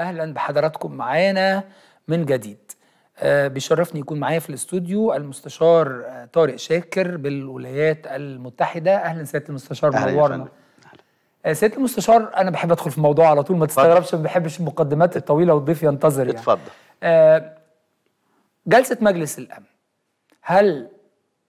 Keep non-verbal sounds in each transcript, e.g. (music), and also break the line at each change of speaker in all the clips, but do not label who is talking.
اهلا بحضراتكم معانا من جديد آه، بيشرفني يكون معايا في الاستوديو المستشار آه، طارق شاكر بالولايات المتحده اهلا سياده المستشار منورنا آه، سياده المستشار انا بحب ادخل في الموضوع على طول ما تستغربش ما بحبش المقدمات الطويله والضيف ينتظر يعني اتفضل جلسه مجلس الامن هل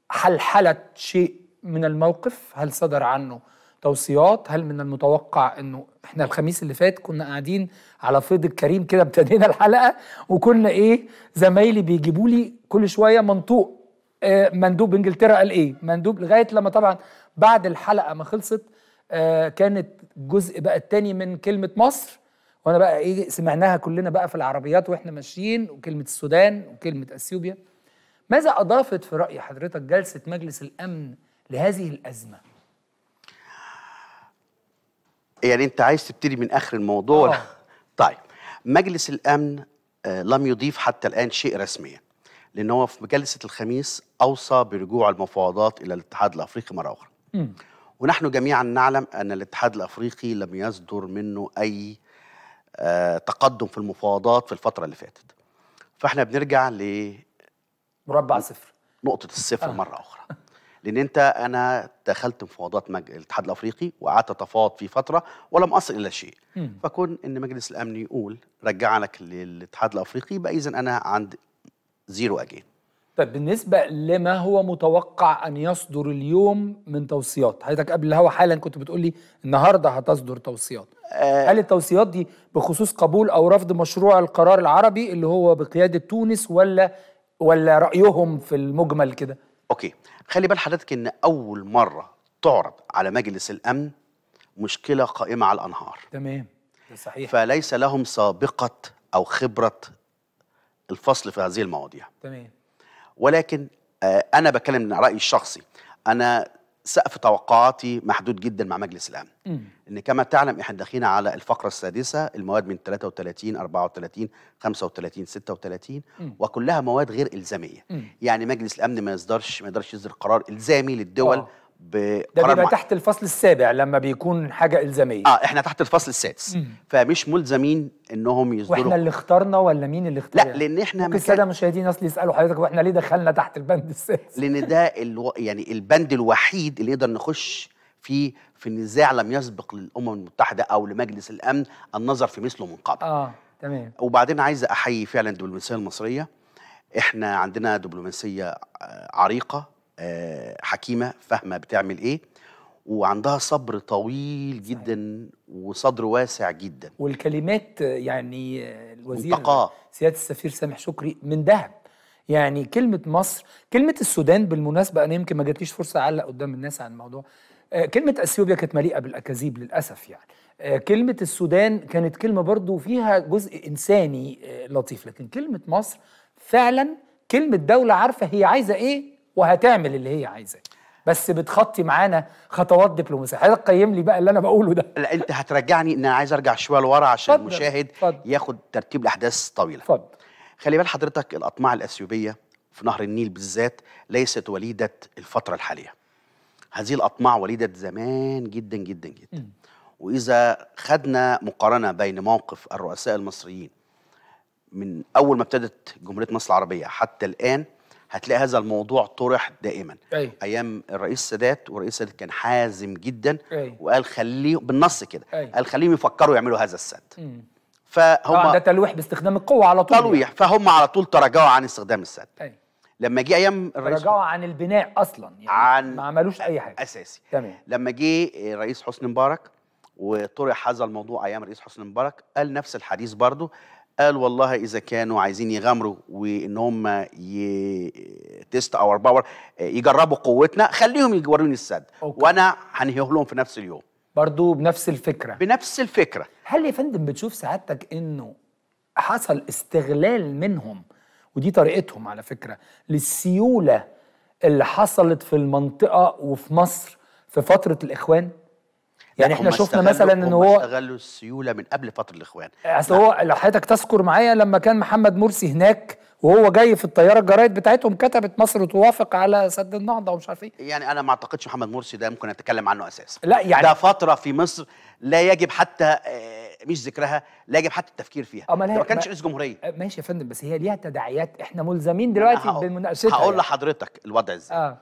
حلحلت شيء من الموقف هل صدر عنه توصيات هل من المتوقع انه احنا الخميس اللي فات كنا قاعدين على فيض الكريم كده ابتدينا (laughs) الحلقه وكنا ايه زمايلي بيجيبوا لي كل شويه منطوق آه، مندوب انجلترا قال ايه مندوب لغايه لما طبعا بعد الحلقه ما خلصت آه، كانت جزء بقى التاني من كلمه مصر وانا بقى ايه سمعناها كلنا بقى في العربيات واحنا ماشيين وكلمه السودان وكلمه اثيوبيا ماذا اضافت في راي حضرتك جلسه مجلس الامن لهذه الازمه
يعني انت عايز تبتدي من اخر الموضوع أوه. طيب مجلس الامن آه، لم يضيف حتى الان شيء رسميا لان هو في جلسه الخميس اوصى برجوع المفاوضات الى الاتحاد الافريقي مره اخرى م. ونحن جميعا نعلم ان الاتحاد الافريقي لم يصدر منه اي آه، تقدم في المفاوضات في الفتره اللي فاتت فاحنا بنرجع ل مربع صفر نقطه الصفر آه. مره اخرى لان انت انا دخلت مفاوضات الاتحاد الافريقي وقعدت اتفاوض في فتره ولم اصل الى شيء فكون ان مجلس الامن يقول لك للاتحاد الافريقي يبقى اذا انا عند زيرو
اجين طيب بالنسبه لما هو متوقع ان يصدر اليوم من توصيات حضرتك قبل الهوا حالا كنت بتقول لي النهارده هتصدر توصيات أه هل التوصيات دي بخصوص قبول او رفض مشروع القرار العربي اللي هو بقياده تونس ولا ولا رايهم في المجمل كده اوكي خلي بال حضرتك ان اول مره
تعرض على مجلس الامن مشكله قائمه على الانهار
تمام صحيح
فليس لهم سابقه او خبره الفصل في هذه المواضيع تمام ولكن آه، انا بتكلم من رايي الشخصي انا سقف توقعاتي محدود جدا مع مجلس الامن مم. ان كما تعلم احنا داخلين على الفقره السادسه المواد من 33 34 35 36 مم. وكلها مواد غير الزاميه مم. يعني مجلس الامن ما يصدرش ما يقدرش يصدر قرار الزامي للدول أوه. ده بيبقى تحت الفصل السابع لما بيكون حاجه الزاميه اه احنا تحت الفصل السادس مم. فمش ملزمين انهم يصدروا واحنا اللي
اخترنا ولا مين اللي اختار لا لان احنا ممكن الساده مشاهدين اصل يسالوا حضرتك واحنا ليه دخلنا تحت البند السادس
لان ده الو... يعني البند الوحيد اللي نقدر نخش فيه في نزاع لم يسبق للامم المتحده او لمجلس الامن النظر في مثله من قبل
اه تمام
وبعدين عايز احيي فعلا الدبلوماسيه المصريه احنا عندنا دبلوماسيه آه، عريقه آه، حكيمه فاهمه بتعمل ايه وعندها صبر طويل جدا وصدر واسع جدا
والكلمات يعني الوزير متقاه. سياده السفير سامح شكري من دهب يعني كلمه مصر كلمه السودان بالمناسبه انا يمكن ما جاتليش فرصه اعلق قدام الناس عن الموضوع آه، كلمة أثيوبيا كانت مليئة بالأكاذيب للأسف يعني آه، كلمة السودان كانت كلمة برضو فيها جزء إنساني لطيف لكن كلمة مصر فعلا كلمة دولة عارفة هي عايزة إيه وهتعمل اللي هي عايزاه بس بتخطي معانا خطوات دبلوماسيه حضرتك قيم لي بقى اللي انا بقوله ده لا انت هترجعني ان انا عايز ارجع شويه لورا عشان فضل. المشاهد
فضل. ياخد ترتيب الاحداث طويله اتفضل خلي بال حضرتك الاطماع الاثيوبيه في نهر النيل بالذات ليست وليده الفتره الحاليه هذه الاطماع وليده زمان جدا جدا جدا م. واذا خدنا مقارنه بين موقف الرؤساء المصريين من اول ما ابتدت جمهوريه مصر العربيه حتى الان هتلاقي هذا الموضوع طرح دائما أي. ايام الرئيس السادات والرئيس السادات كان حازم جدا أي. وقال خليه بالنص كده قال خليهم يفكروا يعملوا هذا السد فهم آه، ده تلويح باستخدام القوه على طول تلويح يعني. فهم على طول تراجعوا عن استخدام السد أي. لما جه ايام الرئيس تراجعوا عن البناء اصلا يعني عن ما عملوش اي حاجه اساسي تمام لما جه الرئيس حسني مبارك وطرح هذا الموضوع ايام الرئيس حسني مبارك قال نفس الحديث برضه قال والله اذا كانوا عايزين يغامروا وان هم تيست اور باور يجربوا قوتنا خليهم يوروني السد أوكي. وانا هنهيه لهم في نفس اليوم
برضو بنفس الفكره بنفس الفكره هل يا فندم بتشوف سعادتك انه حصل استغلال منهم ودي طريقتهم على فكره للسيوله اللي حصلت في المنطقه وفي مصر في فتره الاخوان يعني احنا شفنا مثلا ان هو
استغلوا السيوله من قبل فتره الاخوان
اصل هو لو حضرتك تذكر معايا لما كان محمد مرسي هناك وهو جاي في الطياره الجرايد بتاعتهم كتبت مصر توافق على سد النهضه ومش عارف ايه
يعني انا ما اعتقدش محمد مرسي ده ممكن اتكلم عنه اساسا لا يعني ده فتره في مصر لا يجب حتى آه، مش ذكرها لا يجب حتى التفكير فيها ما كانش رئيس
جمهوريه آه، ماشي يا فندم بس هي ليها تداعيات احنا ملزمين دلوقتي بمناقشتها هقول يعني.
لحضرتك الوضع ازاي آه.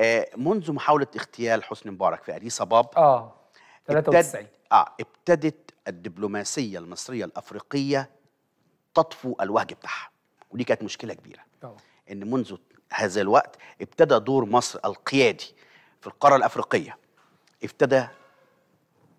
آه منذ محاوله اغتيال حسني مبارك في اديس اباب آه. 93 ابتد... اه ابتدت الدبلوماسيه المصريه الافريقيه تطفو الوهج بتاعها ودي كانت مشكله كبيره طبعا. ان منذ هذا الوقت ابتدى دور مصر القيادي في القاره الافريقيه ابتدى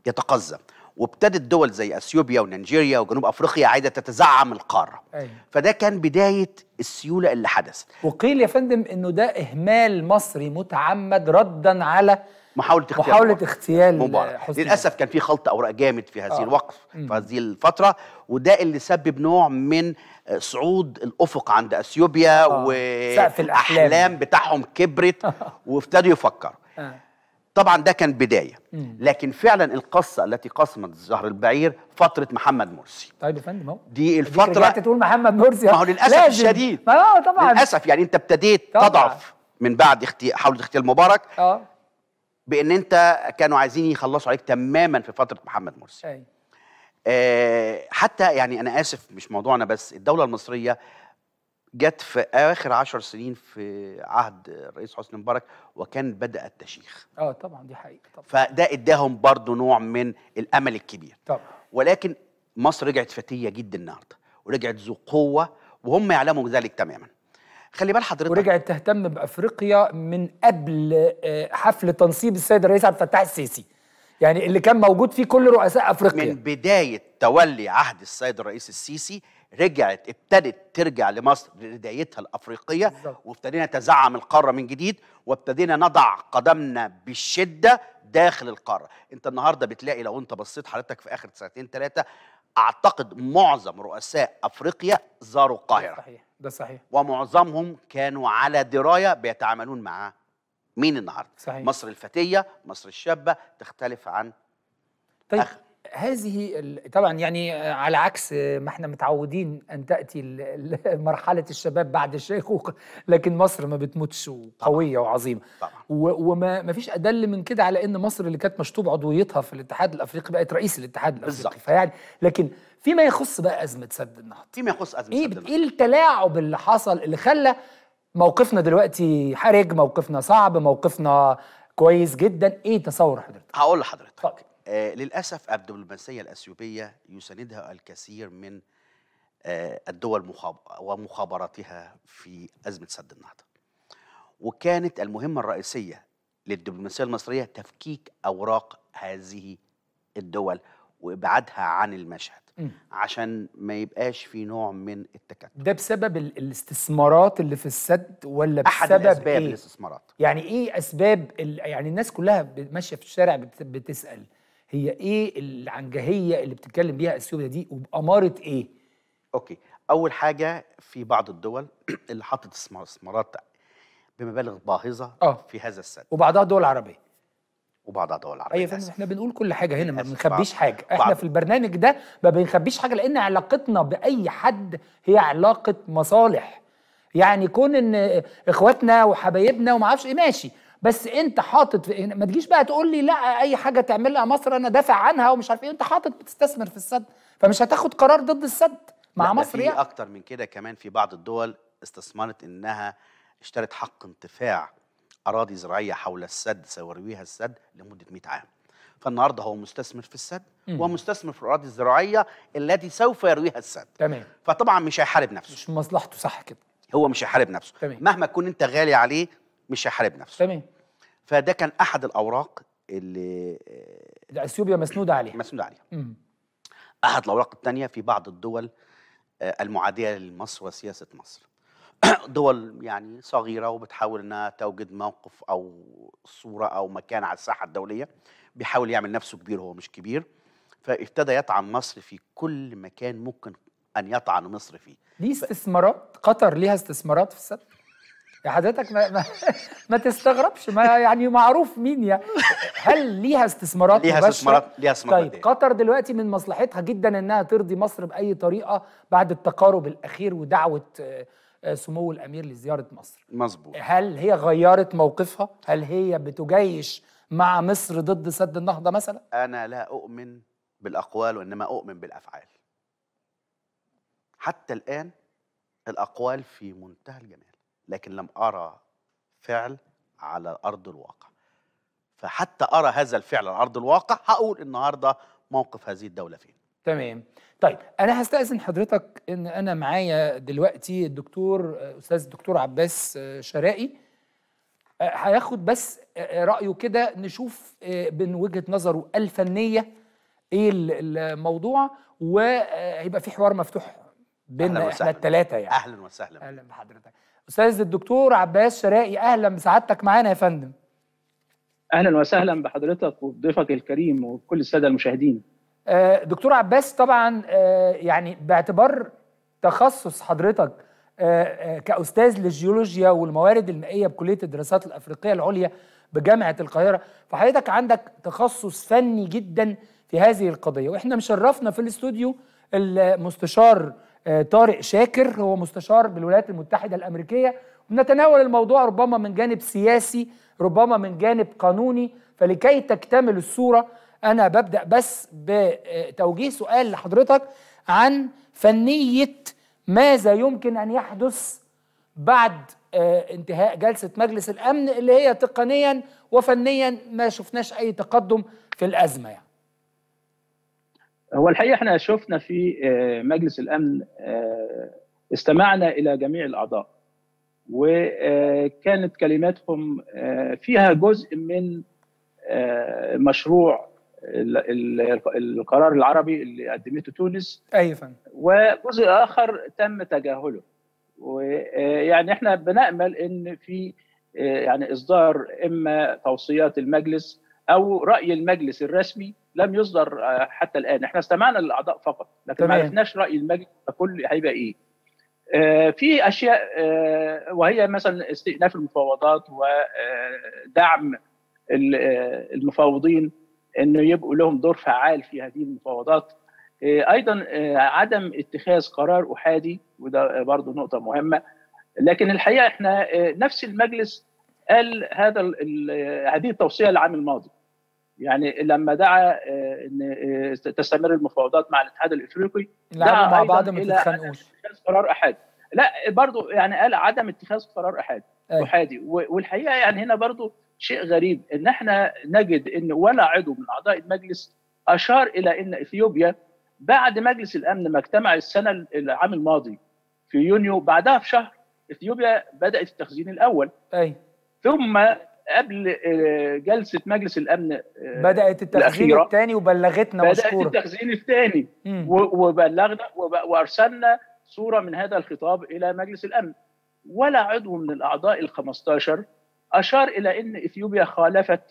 يتقزم وابتدت دول زي اثيوبيا ونيجيريا وجنوب افريقيا عايزه تتزعم القاره أيوة. فده كان بدايه السيوله اللي حدثت
وقيل يا فندم انه ده اهمال مصري متعمد ردا على محاوله اغتيال محاوله اغتيال مبارك
للاسف كان في خلط اوراق جامد في هذه آه. الوقف في هذه الفتره وده اللي سبب نوع من صعود الافق عند اثيوبيا آه. والاحلام بتاعهم كبرت (laughs) وابتدوا يفكروا آه. طبعا ده كان بدايه مم. لكن فعلا القصه التي قسمت زهر البعير فتره محمد
مرسي طيب يا فندم اهو
دي الفتره انت
تقول محمد مرسي ما هو للاسف لازم. الشديد ما آه، هو طبعا للاسف
يعني انت ابتديت تضعف من بعد اختي... حول اغتيال مبارك آه. بان انت كانوا عايزين يخلصوا عليك تماما في فتره محمد مرسي أي. آه، حتى يعني انا اسف مش موضوعنا بس الدوله المصريه جت في اخر عشر سنين في عهد الرئيس حسني مبارك وكان بدا التشيخ
اه طبعا دي حقيقه
طبعا فده اداهم برضو نوع من الامل الكبير طبعا ولكن مصر رجعت فتيه جدا النهارده ورجعت ذو قوه وهم يعلموا ذلك تماما
خلي بال حضرتك ورجعت تهتم بافريقيا من قبل آه، حفل تنصيب السيد الرئيس عبد الفتاح السيسي يعني اللي كان موجود فيه كل رؤساء افريقيا من بدايه تولي
عهد السيد الرئيس السيسي رجعت ابتدت ترجع لمصر لبدايتها الافريقيه وابتدينا نتزعم القاره من جديد وابتدينا نضع قدمنا بالشده داخل القاره انت النهارده بتلاقي لو انت بصيت حضرتك في اخر سنتين ثلاثه اعتقد معظم رؤساء افريقيا زاروا القاهره صحيح. ده صحيح ومعظمهم كانوا على درايه بيتعاملون مع مين النهارده صحيح. مصر الفتيه مصر الشابه تختلف عن
طيب أخ... هذه طبعا يعني على عكس ما احنا متعودين ان تاتي مرحله الشباب بعد الشيخوخه لكن مصر ما بتموتش وقويه وعظيمه طبعاً. وما ما فيش ادل من كده على ان مصر اللي كانت مشطوب عضويتها في الاتحاد الافريقي بقت رئيس الاتحاد الافريقي فيعني لكن فيما يخص بقى ازمه سد النهضه فيما يخص ازمه إيه سد النهضه ايه التلاعب اللي حصل اللي خلى موقفنا دلوقتي حرج موقفنا صعب موقفنا كويس جدا ايه تصور حضرتك
هقول لحضرتك آه، للأسف الدبلوماسية الأثيوبية يساندها الكثير من آه، الدول ومخابراتها في أزمة سد النهضة وكانت المهمة الرئيسية للدبلوماسية المصرية تفكيك أوراق هذه الدول وابعادها عن المشهد عشان ما يبقاش في نوع من التكتل
ده بسبب الاستثمارات اللي في السد ولا أحد بسبب أحد اسباب إيه؟ الاستثمارات يعني ايه اسباب يعني الناس كلها ماشيه في الشارع بتسال هي ايه العنجهيه اللي بتتكلم بيها اثيوبيا دي وباماره ايه؟ اوكي اول حاجه في بعض الدول (clears throat) اللي حطت
استثمارات بمبالغ باهظه آه. في هذا السد وبعضها
دول عربيه وبعضها دول عربيه ايوه احنا بنقول كل حاجه هنا ما بنخبيش حاجه احنا بعض. في البرنامج ده ما بنخبيش حاجه لان علاقتنا باي حد هي علاقه مصالح يعني كون ان اخواتنا وحبايبنا وما اعرفش ايه ماشي بس انت حاطط في... ما تجيش بقى تقول لي لا اي حاجه تعملها مصر انا دافع عنها ومش عارف ايه انت حاطط بتستثمر في السد فمش هتاخد قرار ضد السد مع مصر يعني
اكتر من كده كمان في بعض الدول استثمرت انها اشترت حق انتفاع اراضي زراعيه حول السد سيرويها السد لمده 100 عام فالنهارده هو مستثمر في السد ومستثمر في الاراضي الزراعيه التي سوف يرويها السد تمام فطبعا مش هيحارب نفسه مش مصلحته صح كده هو مش هيحارب نفسه تمام. مهما تكون انت غالي عليه مش هيحارب نفسه تمام فده كان احد الاوراق اللي آه، اثيوبيا مسنوده عليها مسنوده عليها احد الاوراق الثانيه في بعض الدول آه، المعاديه لمصر وسياسه مصر (clears throat) دول يعني صغيره وبتحاول انها توجد موقف او صوره او مكان على الساحه الدوليه بيحاول يعمل نفسه كبير هو مش كبير فابتدى يطعن مصر في كل مكان
ممكن ان يطعن مصر فيه دي استثمارات قطر ليها استثمارات في السد يا حضرتك ما, ما, ما تستغربش ما يعني معروف مين يا هل ليها استثمارات ليها استثمارات ليها استثمارات طيب إيه؟ قطر دلوقتي من مصلحتها جدا انها ترضي مصر باي طريقه بعد التقارب الاخير ودعوه آه، سمو الامير لزياره مصر مظبوط هل هي غيرت موقفها هل هي بتجيش مع مصر ضد سد النهضه مثلا
انا لا اؤمن بالاقوال وانما اؤمن بالافعال حتى الان الاقوال في منتهى الجمال لكن لم أرى فعل على أرض الواقع فحتى أرى هذا الفعل على أرض الواقع هقول النهاردة موقف هذه الدولة فين تمام
طيب انا هستاذن حضرتك ان انا معايا دلوقتي الدكتور استاذ الدكتور عباس شرائي هياخد بس رايه كده نشوف من وجهه نظره الفنيه ايه الموضوع وهيبقى في حوار مفتوح
بيننا احنا
الثلاثه يعني اهلا وسهلا اهلا بحضرتك استاذ الدكتور عباس شرائي اهلا بسعادتك معانا يا فندم
اهلا وسهلا
بحضرتك وضيفك الكريم وكل الساده المشاهدين آه، دكتور عباس طبعا آه، يعني باعتبار تخصص حضرتك آه، كاستاذ للجيولوجيا والموارد المائيه بكليه الدراسات الافريقيه العليا بجامعه القاهره فحضرتك عندك تخصص فني جدا في هذه القضيه واحنا مشرفنا في الاستوديو المستشار آه، طارق شاكر هو مستشار بالولايات المتحدة الأمريكية نتناول الموضوع ربما من جانب سياسي ربما من جانب قانوني فلكي تكتمل الصورة أنا ببدأ بس بتوجيه سؤال لحضرتك عن فنية ماذا يمكن أن يحدث بعد آه، انتهاء جلسة مجلس الأمن اللي هي تقنيا وفنيا ما شفناش أي تقدم في الأزمة يعني
هو الحقيقه احنا شفنا في آه، مجلس الامن آه، استمعنا الى جميع الاعضاء وكانت آه، كلماتهم فيها جزء من مشروع القرار العربي اللي قدمته تونس ايوه وجزء اخر تم تجاهله ويعني احنا بنامل ان في يعني اصدار اما توصيات المجلس او راي المجلس الرسمي لم يصدر آه، حتى الان احنا استمعنا للاعضاء فقط لكن ما عرفناش راي المجلس ككل هيبقى ايه آه، في اشياء آه، وهي مثلا استئناف المفاوضات ودعم المفاوضين انه يبقوا لهم دور فعال في هذه المفاوضات ايضا عدم اتخاذ قرار احادي وده برضه نقطه مهمه لكن الحقيقه احنا نفس المجلس قال هذا هذه التوصيه العام الماضي يعني لما دعا آه، ان آه، تستمر المفاوضات مع الاتحاد الافريقي لا مع بعض ما تتخانقوش قرار احادي لا برضه يعني قال عدم اتخاذ قرار احادي احادي والحقيقه يعني هنا برضه شيء غريب ان احنا نجد ان ولا عضو من اعضاء المجلس اشار الى ان اثيوبيا بعد مجلس الامن ما اجتمع السنه العام الماضي في يونيو بعدها في شهر اثيوبيا بدات التخزين الاول أي. ثم قبل آه، جلسه مجلس الامن آه، بدات التخزين الثاني
وبلغتنا بدات مشكورة. التخزين
الثاني وبلغنا وارسلنا صوره من هذا الخطاب الى مجلس الامن ولا عضو من الاعضاء ال 15 اشار الى ان اثيوبيا خالفت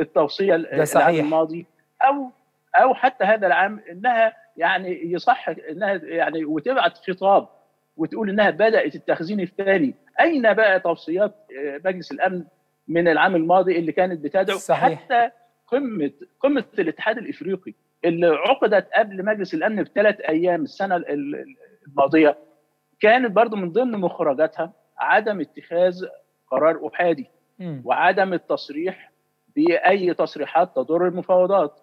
التوصيه العام الماضي او او حتى هذا العام انها يعني يصح انها يعني وتبعت خطاب وتقول انها بدات التخزين الثاني اين بقى توصيات آه، مجلس الامن من العام الماضي اللي كانت بتدعو صحيح. حتى قمه قمه الاتحاد الافريقي اللي عقدت قبل مجلس الامن بثلاث ايام السنه الماضيه كانت برضو من ضمن مخرجاتها عدم اتخاذ قرار احادي وعدم التصريح باي تصريحات تضر المفاوضات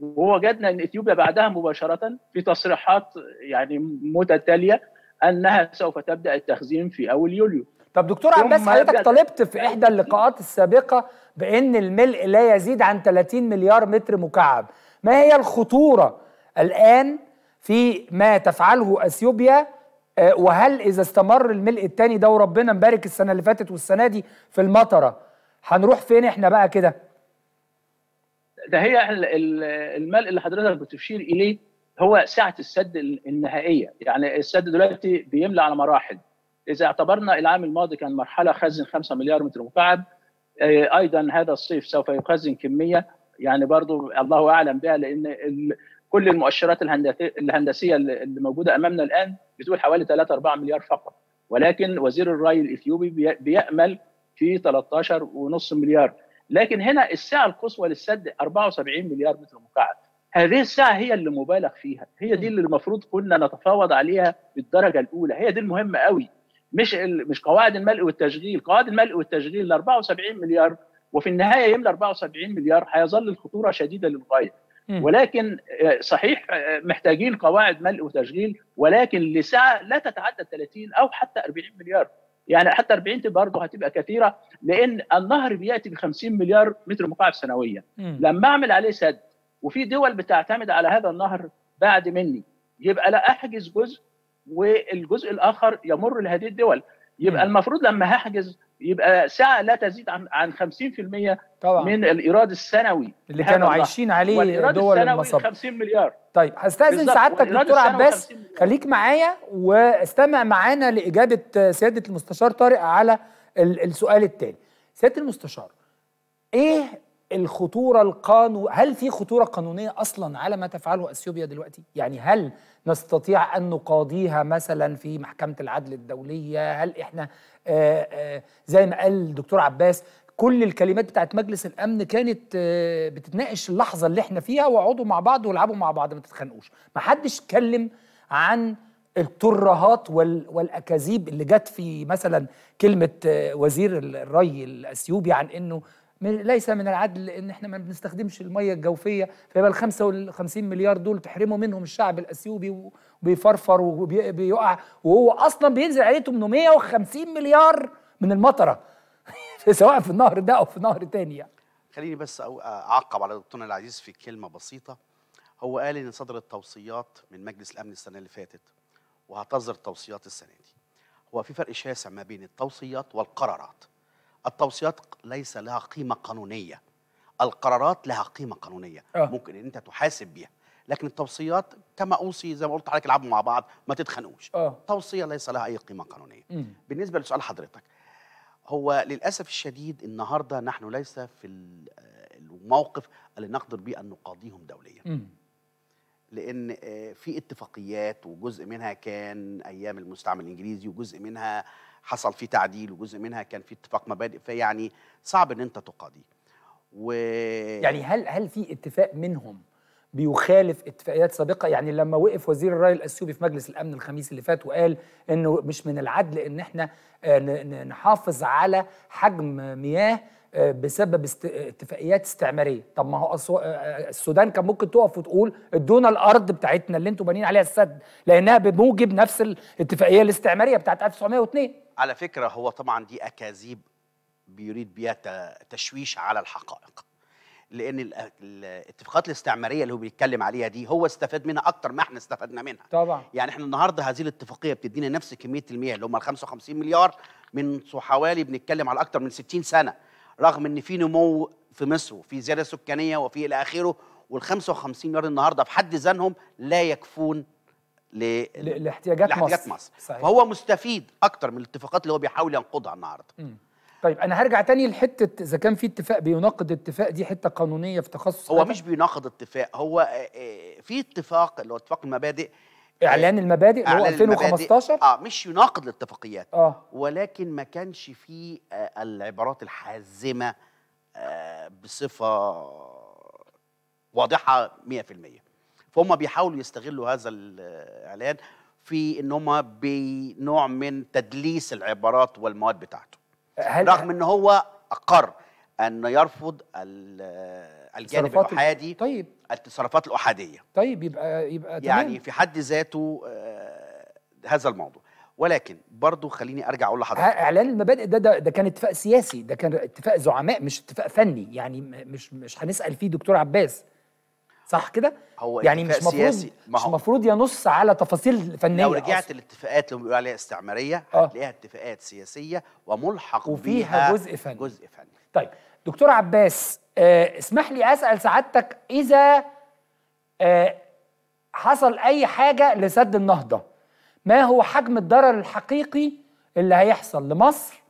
ووجدنا ان اثيوبيا بعدها مباشره في تصريحات
يعني متتاليه انها سوف تبدا التخزين في اول يوليو طب دكتور عباس حضرتك طلبت في احدى اللقاءات السابقه بان الملء لا يزيد عن 30 مليار متر مكعب ما هي الخطوره الان في ما تفعله اثيوبيا آه، وهل اذا استمر الملء الثاني ده وربنا مبارك السنه اللي فاتت والسنه دي في المطره هنروح فين احنا بقى كده
ده هي الملء اللي حضرتك بتشير اليه هو سعه السد النهائيه يعني السد دلوقتي بيملى على مراحل اذا اعتبرنا العام الماضي كان مرحله خزن 5 مليار متر مكعب آه، ايضا هذا الصيف سوف يخزن كميه يعني برضو الله اعلم بها لان كل المؤشرات الهندسيه اللي موجوده امامنا الان بتقول حوالي 3 4 مليار فقط ولكن وزير الري الاثيوبي بيامل في 13 ونص مليار لكن هنا السعه القصوى للسد 74 مليار متر مكعب هذه الساعة هي اللي مبالغ فيها هي دي اللي المفروض كنا نتفاوض عليها بالدرجة الأولى هي دي المهمة قوي مش مش قواعد الملء والتشغيل قواعد الملء والتشغيل ل 74 مليار وفي النهايه يملى 74 مليار هيظل الخطوره شديده للغايه ولكن آه، صحيح آه، محتاجين قواعد ملء وتشغيل ولكن لسعه لا تتعدى 30 او حتى 40 مليار يعني حتى 40 برضه هتبقى كثيره لان النهر بياتي ب 50 مليار متر مكعب سنويا لما اعمل عليه سد وفي دول بتعتمد على هذا النهر بعد مني يبقى لا احجز جزء والجزء الاخر يمر لهذه الدول يبقى المفروض لما هحجز يبقى سعه لا تزيد عن عن 50% طبعا. من الايراد السنوي اللي كانوا الله. عايشين عليه دول المصب
50 مليار طيب هستاذن سعادتك دكتور عباس خليك معايا واستمع معانا لاجابه سياده المستشار طارق على السؤال التالي سياده المستشار ايه الخطورة القانو هل في خطورة قانونية أصلا على ما تفعله أثيوبيا دلوقتي؟ يعني هل نستطيع أن نقاضيها مثلا في محكمة العدل الدولية؟ هل إحنا آآ آه، آآ آه، زي ما قال الدكتور عباس كل الكلمات بتاعت مجلس الأمن كانت آه، بتتناقش اللحظة اللي إحنا فيها واقعدوا مع بعض والعبوا مع بعض ما تتخانقوش، ما حدش اتكلم عن الترهات وال والاكاذيب اللي جت في مثلا كلمه وزير الري الاثيوبي عن انه ليس من العدل ان احنا ما بنستخدمش الميه الجوفيه فيبقى ال 55 مليار دول تحرموا منهم الشعب الاثيوبي وبيفرفر وبيقع وهو اصلا بينزل عليه 850 مليار من المطره (laughs) سواء في النهر ده او في نهر تاني يعني.
خليني بس اعقب على دكتورنا العزيز في كلمه بسيطه هو قال ان صدرت توصيات من مجلس الامن السنه اللي فاتت وهتصدر توصيات السنه دي هو في فرق شاسع ما بين التوصيات والقرارات التوصيات ليس لها قيمه قانونيه القرارات لها قيمه قانونيه أه. ممكن ان انت تحاسب بيها لكن التوصيات كما اوصي زي ما قلت حضرتك العبوا مع بعض ما تتخانقوش أه. توصيه ليس لها اي قيمه قانونيه م. بالنسبه لسؤال حضرتك هو للاسف الشديد النهارده نحن ليس في الموقف اللي نقدر بيه ان نقاضيهم دوليا م. لان آه، في اتفاقيات وجزء منها كان ايام المستعمر الانجليزي وجزء منها حصل فيه تعديل وجزء منها كان فيه اتفاق مبادئ فيعني صعب ان انت تقاضيه و... يعني
هل هل في اتفاق منهم بيخالف اتفاقيات سابقه يعني لما وقف وزير الراي الاثيوبي في مجلس الامن الخميس اللي فات وقال انه مش من العدل ان احنا آه، نحافظ على حجم مياه آه، بسبب اتفاقيات استعماريه طب ما هو أسو... آه، السودان كان ممكن تقف وتقول ادونا الارض بتاعتنا اللي انتوا بانيين عليها السد لانها بموجب نفس الاتفاقيه الاستعماريه بتاعت 1902
على فكرة هو طبعا دي أكاذيب بيريد بيها تشويش على الحقائق لان الاتفاقات الاستعماريه اللي هو بيتكلم عليها دي هو استفاد منها اكتر ما احنا استفدنا منها طبعا يعني احنا النهارده هذه الاتفاقيه بتدينا نفس كميه المياه اللي هم ال 55 مليار من حوالي بنتكلم على اكتر من 60 سنه رغم ان في نمو في مصر وفي زياده سكانيه وفي الى اخره وال 55 مليار النهارده في حد ذاتهم لا يكفون ل... لاحتياجات, لاحتياجات مصر, مصر. صحيح. فهو مستفيد اكتر من الاتفاقات اللي هو بيحاول ينقضها النهارده
طيب انا هرجع تاني لحته اذا كان في اتفاق بيناقض اتفاق دي حته قانونيه في تخصص هو مش
بيناقض اتفاق هو آه، آه، في اتفاق اللي هو اتفاق المبادئ آه، اعلان
المبادئ اللي هو 2015
اه مش يناقض الاتفاقيات آه. ولكن ما كانش فيه العبارات الحازمه بصفه واضحه 100% فهم بيحاولوا يستغلوا هذا الاعلان في ان هم بنوع من تدليس العبارات والمواد بتاعته هل رغم ان هو اقر ان يرفض الجانب الاحادي طيب التصرفات الاحاديه
طيب يبقى يبقى تمام. يعني في
حد ذاته آه، هذا الموضوع ولكن برضو خليني ارجع اقول لحضرتك
اعلان المبادئ ده, ده ده كان اتفاق سياسي ده كان اتفاق زعماء مش اتفاق فني يعني مش مش هنسال فيه دكتور عباس صح كده هو يعني مش مفروض مش مفروض ينص على تفاصيل فنيه لو رجعت أصلاً.
الاتفاقات اللي بيقولوا عليها استعماريه آه. هتلاقيها اتفاقات سياسيه وملحق
وفيها بيها جزء فني جزء فني طيب دكتور عباس آه اسمح لي اسال سعادتك اذا آه حصل اي حاجه لسد النهضه ما هو حجم الضرر الحقيقي اللي هيحصل لمصر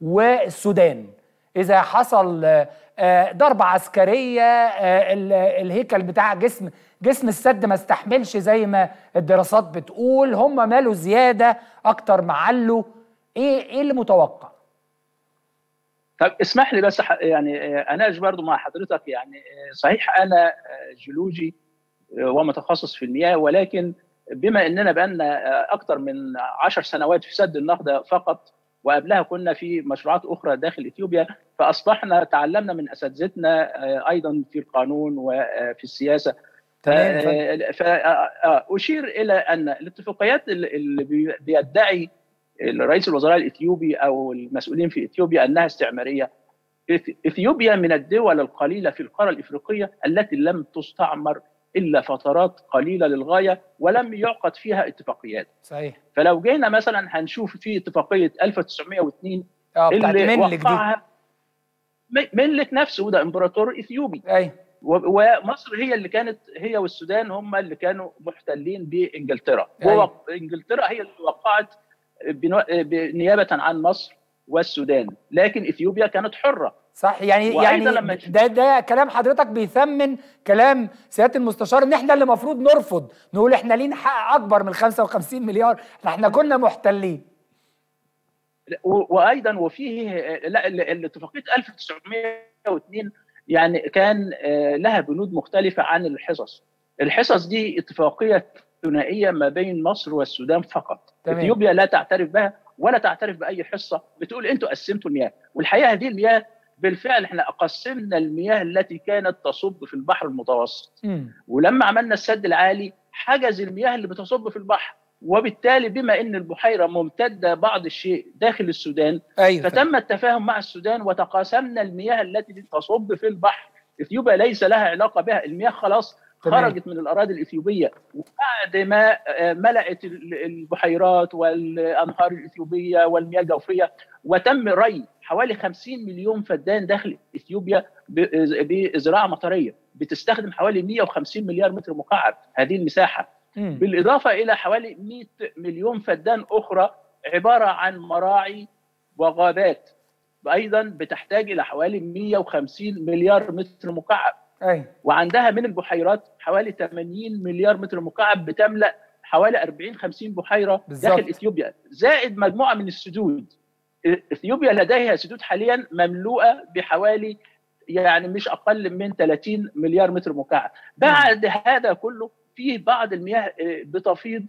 والسودان اذا حصل آه، ضربه عسكريه آه، الهيكل بتاع جسم جسم السد ما استحملش زي ما الدراسات بتقول هم مالوا زياده اكتر معلوا ايه ايه اللي متوقع
طب اسمح لي بس يعني آه، اناقش برضو مع حضرتك يعني صحيح انا جيولوجي ومتخصص في المياه ولكن بما اننا بقالنا اكثر من 10 سنوات في سد النهضه فقط وقبلها كنا في مشروعات اخرى داخل اثيوبيا فاصبحنا تعلمنا من اساتذتنا آه، ايضا في القانون وفي آه، السياسه آه، فاشير الى ان الاتفاقيات اللي بيدعي رئيس الوزراء الاثيوبي او المسؤولين في اثيوبيا انها استعماريه اثيوبيا من الدول القليله في القاره الافريقيه التي لم تستعمر الا فترات قليله للغايه ولم يعقد فيها اتفاقيات. صحيح. فلو جينا مثلا هنشوف في اتفاقيه 1902 اه اللي وقعها ملك نفسه وده امبراطور اثيوبي. ايوه. ومصر هي اللي كانت هي والسودان هم اللي كانوا محتلين بانجلترا انجلترا هي اللي وقعت بنيابه عن مصر
والسودان لكن اثيوبيا كانت حره صح يعني يعني ده ده كلام حضرتك بيثمن كلام سياده المستشار ان احنا اللي المفروض نرفض نقول احنا لينا حق اكبر من 55 مليار احنا كنا محتلين وايضا
وفيه لا الاتفاقيه 1902 يعني كان آه، لها بنود مختلفه عن الحصص الحصص دي اتفاقيه ثنائيه ما بين مصر والسودان فقط تمام. اثيوبيا لا تعترف بها ولا تعترف باي حصه بتقول انتوا قسمتوا المياه والحقيقه هذه المياه بالفعل احنا قسمنا المياه التي كانت تصب في البحر المتوسط م. ولما عملنا السد العالي حجز المياه اللي بتصب في البحر وبالتالي بما ان البحيره ممتده بعض الشيء داخل السودان أيوة. فتم التفاهم مع السودان وتقاسمنا المياه التي تصب في البحر اثيوبيا ليس لها علاقه بها المياه خلاص خرجت من الاراضي الاثيوبيه وبعد ما آه، ملأت البحيرات والانهار الاثيوبيه والمياه الجوفيه وتم ري حوالي 50 مليون فدان داخل اثيوبيا بزراعه مطريه بتستخدم حوالي 150 مليار متر مكعب هذه المساحه
بالاضافه
الى حوالي 100 مليون فدان اخرى عباره عن مراعي وغابات ايضا بتحتاج الى حوالي 150 مليار متر مكعب أيوه. وعندها من البحيرات حوالي 80 مليار متر مكعب بتملا حوالي 40 50 بحيره بالزبط. داخل اثيوبيا زائد مجموعه من السدود اثيوبيا لديها سدود حاليا مملوءه بحوالي يعني مش اقل من 30 مليار متر مكعب بعد هذا كله في بعض المياه آه، بتفيض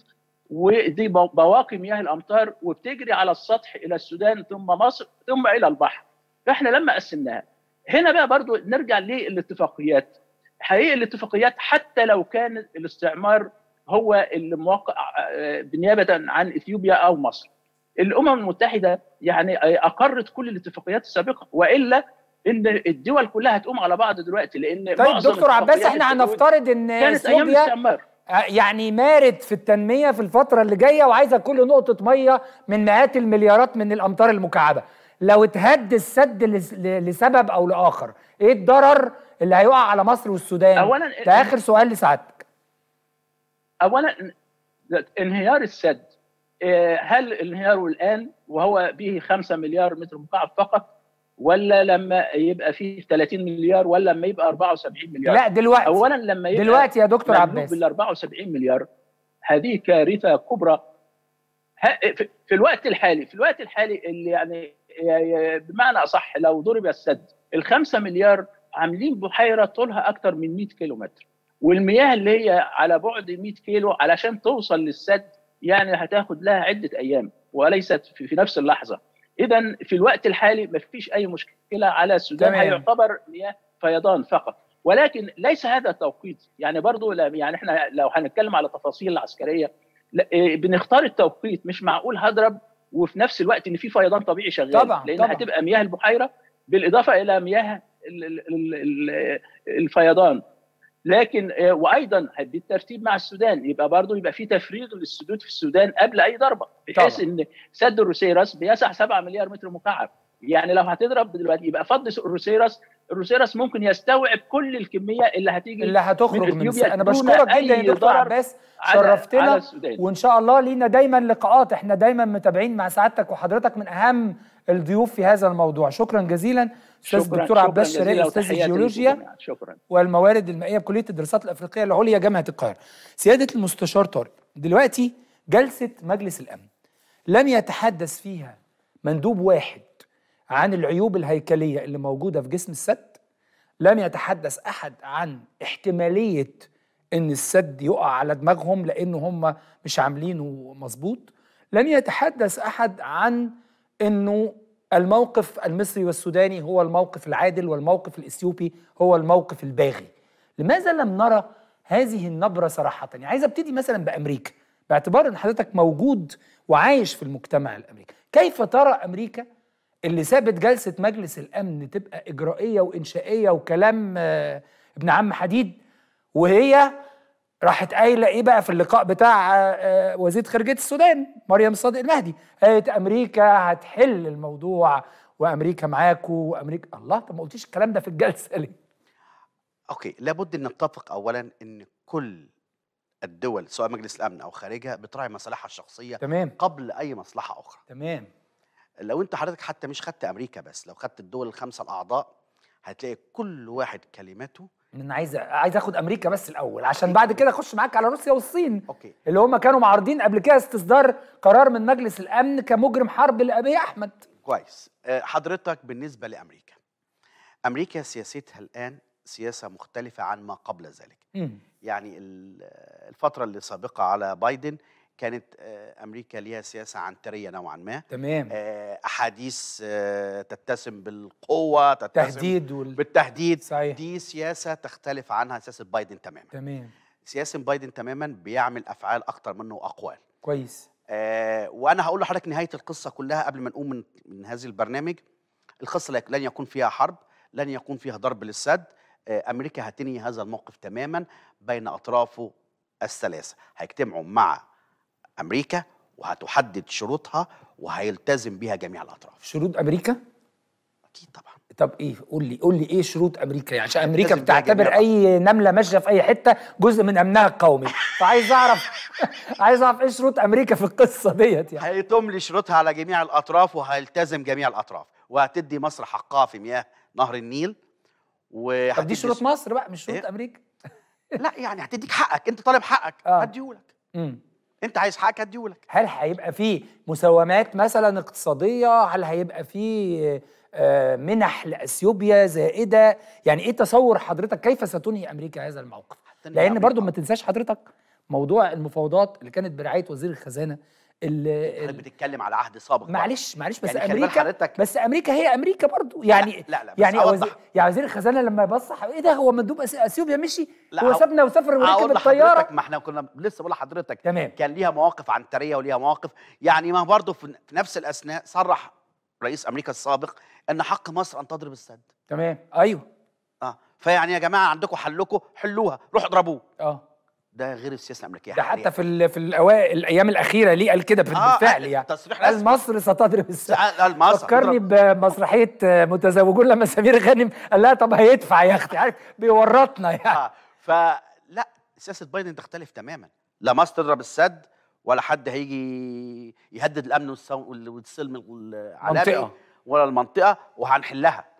ودي بواقي مياه الامطار وبتجري على السطح الى السودان ثم مصر ثم الى البحر فاحنا لما قسمناها هنا بقى برضو نرجع للاتفاقيات حقيقه الاتفاقيات حتى لو كان الاستعمار هو اللي موقع آه، بنيابه عن اثيوبيا او مصر الامم المتحده يعني اقرت كل الاتفاقيات السابقه والا ان الدول كلها هتقوم على بعض دلوقتي لان طيب دكتور عباس احنا هنفترض
ان سوريا آه، يعني مارد في التنميه في الفتره اللي جايه وعايزه كل نقطه ميه من مئات المليارات من الامطار المكعبه لو اتهد السد لسبب او لاخر ايه الضرر اللي هيقع على مصر والسودان اولا ده اخر سؤال لسعادتك اولا
انهيار السد آه، هل انهياره الان وهو به 5 مليار متر مكعب فقط ولا لما يبقى فيه 30 مليار ولا لما يبقى 74 مليار لا دلوقتي اولا لما يبقى دلوقتي يا دكتور عباس بال 74 مليار هذه كارثه كبرى في الوقت الحالي في الوقت الحالي اللي يعني بمعنى اصح لو ضرب السد ال 5 مليار عاملين بحيره طولها اكثر من 100 كيلو متر والمياه اللي هي على بعد 100 كيلو علشان توصل للسد يعني هتاخد لها عده ايام وليست في, نفس اللحظه اذا في الوقت الحالي ما فيش اي مشكله على السودان تمام. هيعتبر مياه فيضان فقط ولكن ليس هذا التوقيت يعني برضو يعني احنا لو هنتكلم على تفاصيل العسكريه إيه، بنختار التوقيت مش معقول هضرب وفي نفس الوقت ان في فيضان طبيعي شغال طبعا لان طبعا. هتبقى مياه البحيره بالاضافه الى مياه الفيضان لكن آه، وايضا بالترتيب مع السودان يبقى برضه يبقى في تفريغ للسدود في السودان قبل اي ضربه بحيث ان سد الروسيرس بيسع 7 مليار متر مكعب يعني لو هتضرب دلوقتي يبقى فض الروسيرس الروسيرس ممكن يستوعب كل الكميه اللي هتيجي اللي هتخرج من, من انا بشكرك جدا يا دكتور عباس شرفتنا وان
شاء الله لينا دايما لقاءات احنا دايما متابعين مع سعادتك وحضرتك من اهم الضيوف في هذا الموضوع شكرا جزيلا استاذ الدكتور عباس شريف استاذ الجيولوجيا شكرا والموارد المائيه بكليه الدراسات الافريقيه العليا جامعه القاهره سياده المستشار طارق دلوقتي جلسه مجلس الامن لم يتحدث فيها مندوب واحد عن العيوب الهيكليه اللي موجوده في جسم السد لم يتحدث احد عن احتماليه ان السد يقع على دماغهم لان هم مش عاملينه مظبوط لم يتحدث احد عن انه الموقف المصري والسوداني هو الموقف العادل والموقف الاثيوبي هو الموقف الباغي لماذا لم نرى هذه النبره صراحه يعني عايز ابتدي مثلا بامريكا باعتبار ان حضرتك موجود وعايش في المجتمع الامريكي كيف ترى امريكا اللي سابت جلسه مجلس الامن تبقى اجرائيه وانشائيه وكلام آه، ابن عم حديد وهي راحت قايله ايه بقى في اللقاء بتاع آه، آه، وزيره خارجيه السودان مريم صادق المهدي قالت امريكا هتحل الموضوع وامريكا معاكو وامريكا الله طب ما قلتيش الكلام ده في الجلسه ليه اوكي
لابد ان نتفق اولا ان كل الدول سواء مجلس الامن او خارجها بتراعي مصالحها الشخصيه تمام. قبل اي مصلحه اخرى تمام لو انت حضرتك حتى مش خدت
امريكا بس لو خدت الدول الخمسه الاعضاء هتلاقي كل واحد كلمته انا عايز عايز اخد امريكا بس الاول عشان بعد كده اخش معاك على روسيا والصين أوكي. اللي هم كانوا معارضين قبل كده استصدار قرار من مجلس الامن كمجرم حرب لابي احمد
كويس آه، حضرتك بالنسبه لامريكا امريكا سياستها الان سياسه مختلفه عن ما قبل ذلك م. يعني الفتره اللي سابقه على بايدن كانت آه، امريكا ليها سياسه عنتريه نوعا ما تمام آه، احاديث آه، تتسم بالقوه تتسم تهديد وال... بالتهديد صحيح. دي سياسه تختلف عنها سياسه بايدن تماما تمام سياسه بايدن تماما بيعمل افعال اكتر منه اقوال كويس آه وانا هقول لحضرتك نهايه القصه كلها قبل ما نقوم من, من هذا البرنامج القصه لن يكون فيها حرب لن يكون فيها ضرب للسد آه امريكا هتنهي هذا الموقف تماما بين اطرافه الثلاثه هيجتمعوا مع امريكا وهتحدد شروطها وهيلتزم بها جميع الاطراف
شروط امريكا اكيد طبعا طب ايه قول لي قول لي ايه شروط امريكا يعني عشان امريكا بتعتبر اي نمله ماشيه في اي حته جزء من امنها القومي فعايز اعرف (laughs) عايز اعرف ايه شروط امريكا في القصه
ديت يعني هيتم لي شروطها على جميع الاطراف وهيلتزم جميع الاطراف وهتدي مصر حقها في مياه نهر النيل و طب دي شروط مصر بقى مش شروط
إيه؟ امريكا لا يعني هتديك حقك انت طالب حقك آه. هديهولك انت عايز حقك هديهولك هل هيبقى فيه مساومات مثلا اقتصاديه هل هيبقى فيه آه، منح لاثيوبيا زائده يعني ايه تصور حضرتك كيف ستنهي امريكا هذا الموقف لان برضو ما تنساش حضرتك موضوع المفاوضات اللي كانت برعايه وزير الخزانه حضرتك بتتكلم على عهد سابق معلش معلش بس يعني امريكا حضرتك بس امريكا هي امريكا برضو يعني لا لا, لا يعني أوضح. يعني وزير الخزانه لما يبصح ايه ده هو مندوب اثيوبيا مشي هو سابنا وسافر وركب الطياره
ما احنا كنا لسه بقول لحضرتك تمام كان ليها مواقف عنتريه وليها مواقف يعني ما برضو في نفس الاثناء صرح رئيس امريكا السابق ان حق مصر ان تضرب السد تمام ايوه اه فيعني يا جماعه عندكم حلكم حلوها روحوا اضربوه اه ده غير السياسه الامريكيه ده حتى في
في الأوائل الايام الاخيره ليه قال كده بالفعل آه يعني تصريح آه، آه، قال مصر ستضرب الساعه مصر فكرني بمسرحيه متزوجون لما سمير غانم قال لها طب هيدفع يا اختي عارف بيورطنا يعني آه فلا
سياسه بايدن تختلف تماما لا مصر تضرب السد ولا حد هيجي يهدد الامن والسلم العالمي ولا المنطقه وهنحلها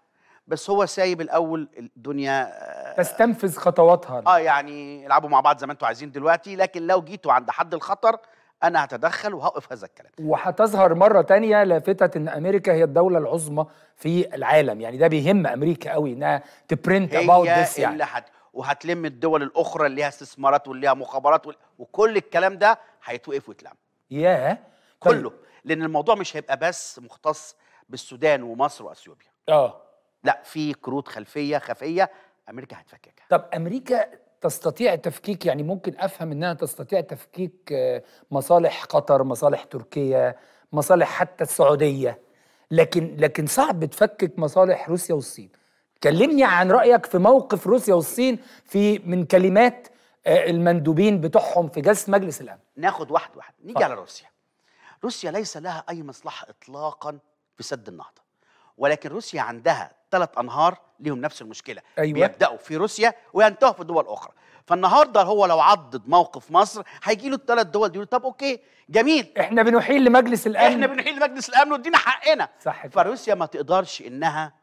بس هو سايب الاول الدنيا
آه، تستنفذ خطواتها
اه يعني العبوا مع بعض زي ما انتوا عايزين دلوقتي لكن لو جيتوا عند حد الخطر انا هتدخل وهوقف هذا الكلام
وهتظهر مره تانية لافتة ان امريكا هي الدوله العظمى في العالم يعني ده بيهم امريكا قوي انها تبرنت اباوت ذس يعني اللي
حد وهتلم الدول الاخرى اللي ليها استثمارات واللي ليها مخابرات وكل الكلام ده هيتوقف ويتلم ياه yeah. طيب. كله لان الموضوع مش هيبقى بس مختص بالسودان ومصر واثيوبيا اه لا في كروت خلفيه خفيه امريكا هتفككها
طب امريكا تستطيع تفكيك يعني ممكن افهم انها تستطيع تفكيك آه، مصالح قطر مصالح تركيا مصالح حتى السعوديه لكن لكن صعب تفكك مصالح روسيا والصين كلمني عن رايك في موقف روسيا والصين في من كلمات آه، المندوبين بتوعهم في جلسه مجلس الامن ناخد واحد واحد
نيجي على روسيا روسيا ليس لها اي مصلحه اطلاقا في سد النهضه ولكن روسيا عندها ثلاث انهار ليهم نفس المشكله أيوة. بيبداوا في روسيا وينتهوا في دول اخرى فالنهارده هو لو عضد موقف مصر هيجي له الثلاث دول دول طب اوكي
جميل احنا بنحيل لمجلس الامن احنا
بنحيل لمجلس الامن وادينا حقنا صح فروسيا ما تقدرش انها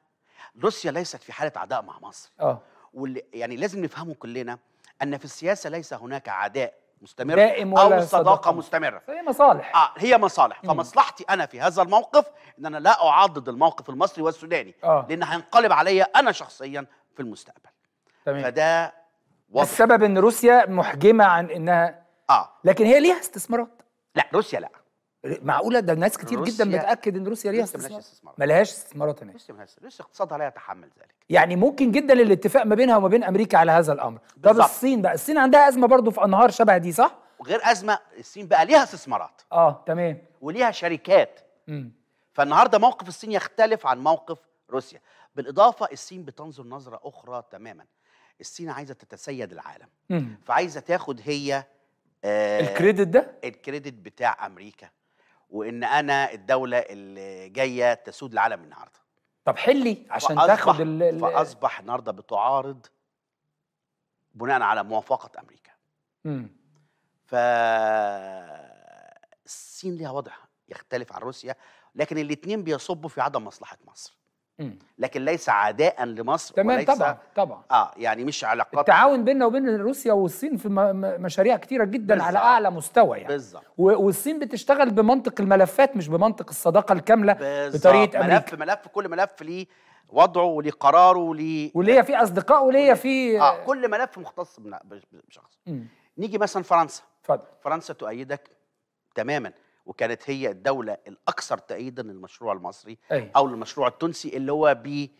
روسيا ليست في حاله عداء مع مصر اه واللي يعني لازم نفهمه كلنا ان في السياسه ليس هناك عداء مستمر دائم ولا او صداقه, صداقة مستمره هي مصالح اه هي مصالح فمصلحتي انا في هذا الموقف ان انا لا اعضد الموقف المصري والسوداني آه. لان هينقلب عليا انا شخصيا في المستقبل
تمام فده وضع. السبب ان روسيا محجمه عن انها اه لكن هي ليها استثمارات لا روسيا لا معقوله ده ناس كتير جدا بتاكد ان روسيا ليها استثمار ملهاش استثمارات هناك روسيا ملهاش روسيا اقتصادها لا يتحمل ذلك يعني ممكن جدا الاتفاق ما بينها وما بين امريكا على هذا الامر طب الصين بقى الصين عندها ازمه برضه في انهار شبه دي صح
وغير ازمه الصين بقى ليها استثمارات
اه تمام
وليها شركات امم فالنهارده موقف الصين يختلف عن موقف روسيا بالاضافه الصين بتنظر نظره اخرى تماما الصين عايزه تتسيد العالم مم. فعايزه تاخد هي آه الكريدت ده الكريدت بتاع امريكا وان انا الدوله اللي جايه تسود العالم النهارده
طب حلي عشان فأصبح تاخد الـ فاصبح
النهارده بتعارض بناء على موافقه امريكا امم ف الصين ليها وضعها يختلف عن روسيا لكن الاثنين بيصبوا في عدم مصلحه مصر لكن ليس عداء لمصر تمام وليس طبعا طبعا اه يعني مش علاقات
التعاون بيننا وبين روسيا والصين في مشاريع كتيره جدا على اعلى مستوى يعني بالظبط والصين بتشتغل بمنطق الملفات مش بمنطق الصداقه الكامله بطريقه ملف امريكا
ملف ملف كل ملف ليه وضعه وليه قراره وليه وليه في اصدقاء وليه في اه كل ملف مختص بشخص نيجي مثلا فرنسا اتفضل فرنسا تؤيدك تماما وكانت هي الدوله الاكثر تأييدا للمشروع المصري أي. أيوه. او للمشروع التونسي اللي هو بي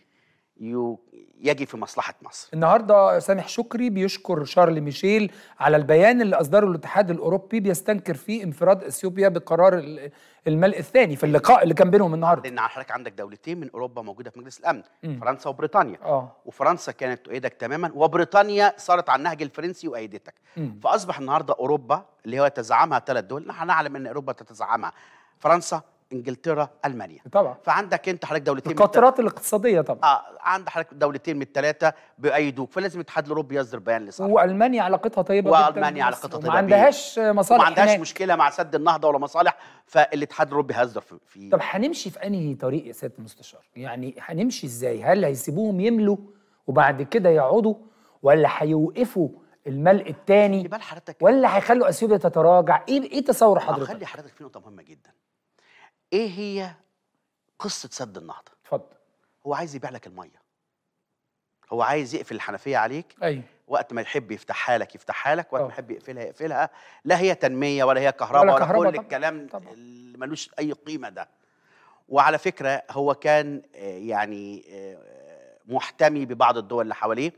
يجي في مصلحه مصر.
النهارده سامح شكري بيشكر شارل ميشيل على البيان اللي اصدره الاتحاد الاوروبي بيستنكر فيه انفراد اثيوبيا بقرار الملء الثاني في اللقاء اللي كان بينهم النهارده. لان حضرتك عندك دولتين من
اوروبا موجوده في مجلس الامن، م. فرنسا وبريطانيا. آه. وفرنسا كانت تؤيدك تماما وبريطانيا صارت على النهج الفرنسي وايدتك. م. فاصبح النهارده اوروبا اللي هو تزعمها ثلاث دول، نحن نعلم ان اوروبا تتزعمها فرنسا انجلترا المانيا طبعا فعندك انت حضرتك دولتين القطرات
الاقتصاديه طبعا
اه عند حضرتك دولتين من الثلاثه بايدوك فلازم الاتحاد الاوروبي يصدر بيان
لصالح والمانيا علاقتها طيبه والمانيا علاقتها طيبه ما عندهاش مصالح ما عندهاش
مشكله مع سد النهضه ولا مصالح فالاتحاد الاوروبي هيصدر في طب
هنمشي في انهي طريق يا سياده المستشار يعني هنمشي ازاي هل هيسيبوهم يملوا وبعد كده يقعدوا ولا هيوقفوا الملء الثاني ولا هيخلوا اثيوبيا تتراجع ايه ايه تصور آه، حضرتك؟ خلي
حضرتك في نقطه مهمه جدا
ايه هي قصه سد النهضه
اتفضل هو عايز يبيع لك الميه هو عايز يقفل الحنفيه عليك ايوه وقت ما يحب يفتحها لك يفتحها لك وقت ما أه. يحب يقفلها يقفلها لا هي تنميه ولا هي كهرباء ولا, ولا كهرباء كل طبعًا. الكلام طبعًا. اللي ملوش اي قيمه ده وعلى فكره هو كان آه، يعني آه، محتمي ببعض الدول اللي حواليه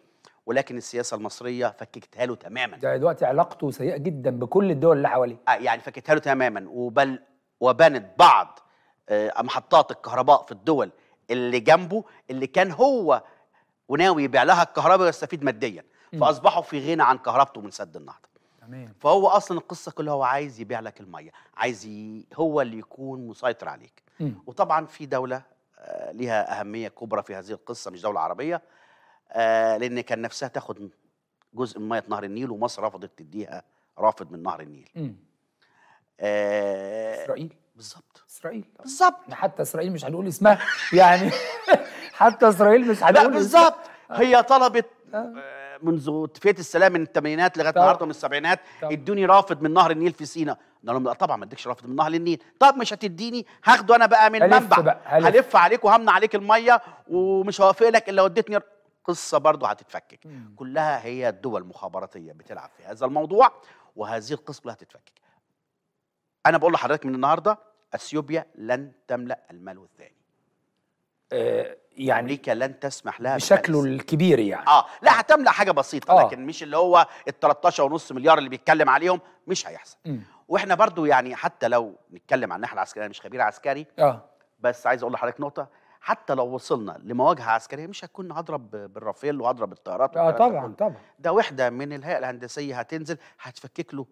ولكن السياسه المصريه فككتها له تماما ده دلوقتي علاقته سيئه
جدا بكل الدول
اللي حواليه آه يعني فككتها له تماما وبل وبنت بعض آه، محطات الكهرباء في الدول اللي جنبه اللي كان هو وناوي يبيع لها الكهرباء ويستفيد ماديا فاصبحوا في غنى عن كهربته من سد النهضه تمام فهو اصلا القصه كلها هو عايز يبيع لك الميه عايز ي... هو اللي يكون مسيطر عليك وطبعا في دوله آه، لها اهميه كبرى في هذه القصه مش دوله عربيه آه، لان كان نفسها تاخد جزء من ميه نهر النيل ومصر رفضت تديها رافض من نهر النيل
م. آه، اسرائيل بالظبط اسرائيل بالظبط حتى اسرائيل مش هنقول اسمها يعني حتى اسرائيل مش هنقول اسمها (laughs) يعني بالظبط آه. هي طلبت آه. منذ
اتفاقيه السلام من الثمانينات لغايه النهارده من السبعينات ادوني رافد من نهر النيل في سينا قال لهم لا طبعا ما اديكش رافض من نهر النيل طب مش هتديني هاخده انا بقى من المنبع هلف, هلف عليك وهمنع عليك الميه ومش هوافق لك الا وديتني قصه برضه هتتفكك كلها هي الدول المخابراتيه بتلعب في هذا الموضوع وهذه القصه كلها هتتفكك انا بقول لحضرتك من النهارده اثيوبيا لن تملا الملو الثاني آه يعني امريكا لن تسمح لها بشكله
بالأس. الكبير يعني اه
لا هتملا حاجه بسيطه آه. لكن مش اللي هو ال 13 ونص مليار اللي بيتكلم عليهم مش هيحصل م. واحنا برضو يعني حتى لو نتكلم عن الناحيه العسكريه انا مش خبير عسكري اه بس عايز اقول لحضرتك نقطه حتى لو وصلنا لمواجهه عسكريه مش هتكون هضرب بالرافيل وهضرب بالطيارات اه طبعا طبعا ده وحده من الهيئه الهندسيه هتنزل هتفكك له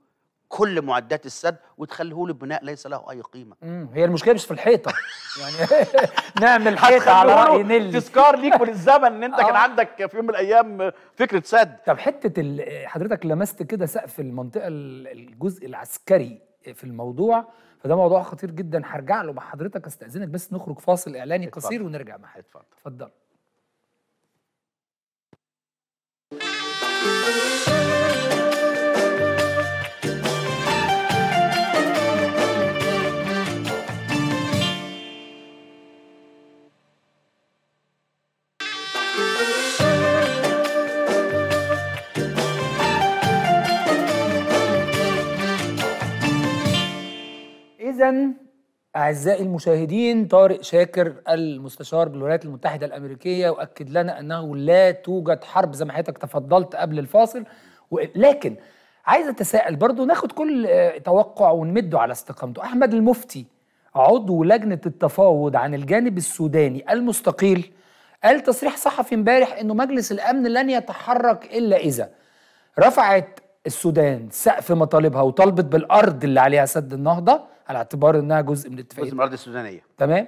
كل معدات السد وتخليه له بناء ليس له اي قيمه
امم هي المشكله مش في الحيطه (laughs) يعني (laughs) نعمل حيطه على راي نيلي
تذكار ليك (laughs) وللزمن ان انت آه. كان عندك في يوم من الايام فكره سد طب
حته
حضرتك لمست كده سقف المنطقه الجزء العسكري في الموضوع فده موضوع خطير جدا هرجع له مع حضرتك استاذنك بس نخرج فاصل اعلاني قصير ونرجع معاك اتفضل اتفضل اعزائي المشاهدين طارق شاكر المستشار بالولايات المتحده الامريكيه واكد لنا انه لا توجد حرب زي ما حضرتك تفضلت قبل الفاصل لكن عايز اتساءل برضه ناخد كل آه، توقع ونمده على استقامته احمد المفتي عضو لجنه التفاوض عن الجانب السوداني المستقيل قال تصريح صحفي امبارح انه مجلس الامن لن يتحرك الا اذا رفعت السودان سقف مطالبها وطالبت بالارض اللي عليها سد النهضه على اعتبار انها جزء من الاتفاقيه جزء من الارض السودانيه تمام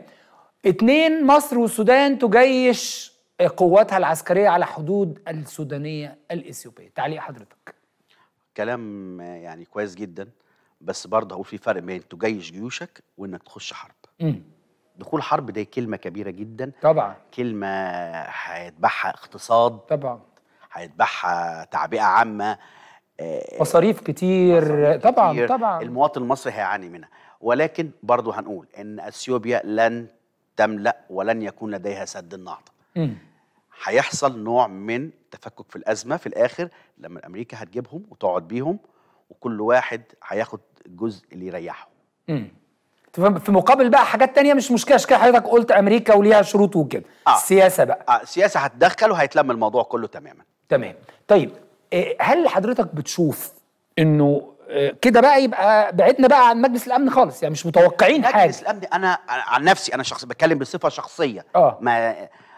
اثنين مصر والسودان تجيش قواتها العسكريه على حدود السودانيه الاثيوبيه تعليق حضرتك
كلام يعني كويس جدا بس برضه هقول في فرق بين تجيش جيوشك وانك تخش حرب امم دخول حرب دي كلمه كبيره جدا طبعا كلمه هيتبعها اقتصاد طبعا هيتبعها تعبئه عامه آه، مصاريف
كتير, كتير طبعا طبعا
المواطن المصري هيعاني منها ولكن برضو هنقول ان اثيوبيا لن تملا ولن يكون لديها سد النهضه هيحصل نوع من تفكك في الازمه في الاخر لما امريكا هتجيبهم وتقعد بيهم وكل واحد هياخد الجزء اللي يريحه
في مقابل بقى حاجات تانية مش مشكله عشان كده حضرتك قلت امريكا وليها شروط وكده
آه. السياسه بقى آه. السياسه هتدخل وهيتلم الموضوع كله تماما تمام
طيب إيه، هل حضرتك بتشوف انه كده بقى يبقى بعدنا بقى عن مجلس الامن خالص يعني مش متوقعين مجلس حاجه مجلس الامن
انا عن نفسي انا شخص بتكلم بصفه شخصيه آه. ما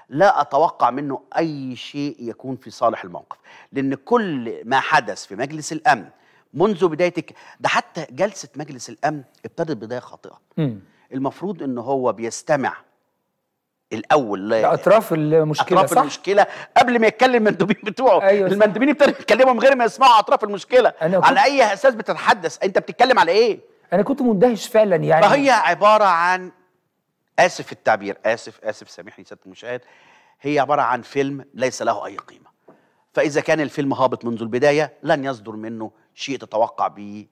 لا اتوقع منه اي شيء يكون في صالح الموقف لان كل ما حدث في مجلس الامن منذ بدايتك ده حتى جلسه مجلس الامن ابتدت بدايه خاطئه م. المفروض ان هو بيستمع الاول يعني اطراف المشكله اطراف صح؟ المشكله قبل ما يتكلم المندوبين بتوعه أيوة المندوبين ابتدوا يتكلموا من غير ما يسمعوا اطراف المشكله على اي اساس بتتحدث انت بتتكلم على ايه انا كنت مندهش
فعلا يعني فهي
عباره عن اسف التعبير اسف اسف سامحني سياده المشاهد هي عباره عن فيلم ليس له اي قيمه فاذا كان الفيلم هابط منذ البدايه لن يصدر منه شيء تتوقع به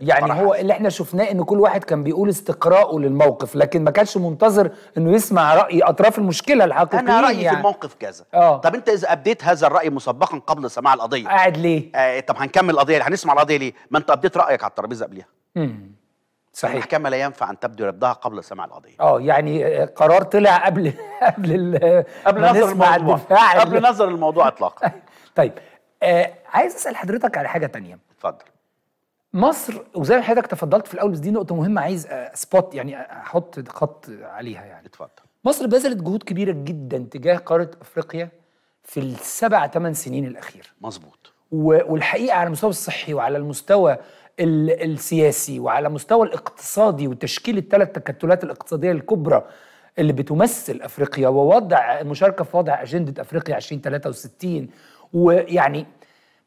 يعني هو اللي احنا شفناه ان كل واحد كان بيقول استقراءه للموقف لكن ما كانش منتظر انه يسمع راي اطراف المشكله الحقيقيه انا رايي يعني. في
الموقف كذا آه. طب انت اذا ابديت هذا الراي مسبقا قبل سماع القضيه قاعد ليه آه طب هنكمل القضيه هنسمع القضيه ليه ما انت ابديت رايك على الترابيزه قبلها امم صحيح يعني المحكمه لا ينفع ان تبدو ربدها قبل سماع القضيه
اه يعني قرار طلع قبل (laughs) قبل قبل نظر الموضوع قبل نظر الموضوع اطلاقا (laughs) طيب آه عايز اسال حضرتك على حاجه تانية اتفضل مصر وزي ما حضرتك تفضلت في الاول بس دي نقطه مهمه عايز سبوت يعني احط خط عليها يعني اتفضل مصر بذلت جهود كبيره جدا تجاه قاره افريقيا في السبع ثمان سنين الاخيره مظبوط والحقيقه على المستوى الصحي وعلى المستوى السياسي وعلى مستوى الاقتصادي وتشكيل الثلاث تكتلات الاقتصاديه الكبرى اللي بتمثل افريقيا ووضع المشاركه في وضع اجنده افريقيا 2063 ويعني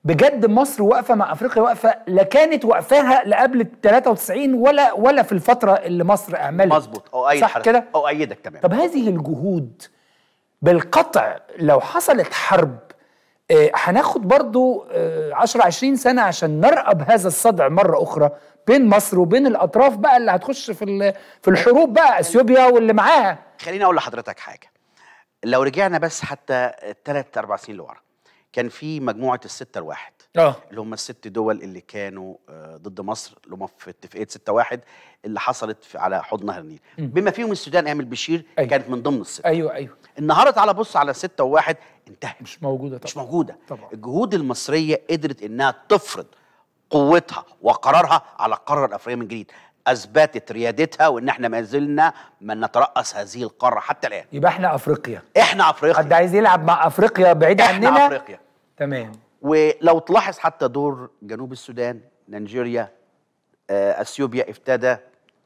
بجد مصر واقفه مع افريقيا واقفه لا كانت واقفاها لقبل 93 ولا ولا في الفتره اللي مصر عملت مظبوط او اي صح كده او ايدك تمام طب هذه الجهود بالقطع لو حصلت حرب آه، هناخد آه برضو 10 20 سنه عشان نرقب هذا الصدع مره اخرى بين مصر وبين الاطراف بقى اللي هتخش في في الحروب بقى اثيوبيا واللي معاها
خليني اقول لحضرتك حاجه لو رجعنا بس حتى 3 4 سنين لورا كان في مجموعه الستة الواحد اه اللي هم الست دول اللي كانوا آه، ضد مصر اللي هم في اتفاقيه 6 واحد اللي حصلت على حوض نهر النيل بما فيهم السودان ايام البشير أيوة. كانت من ضمن الست ايوه ايوه النهارده تعالى بص على 6 وواحد انتهت مش موجوده طبعا مش موجوده طبعا الجهود المصريه قدرت انها تفرض قوتها وقرارها على القاره الافريقيه من جديد اثبتت ريادتها وان احنا ما زلنا من نترأس هذه القاره حتى الان يبقى
احنا افريقيا احنا افريقيا حد عايز يلعب مع افريقيا بعيد عننا احنا عننا افريقيا تمام
ولو تلاحظ حتى دور جنوب السودان نيجيريا آه، اثيوبيا ابتدى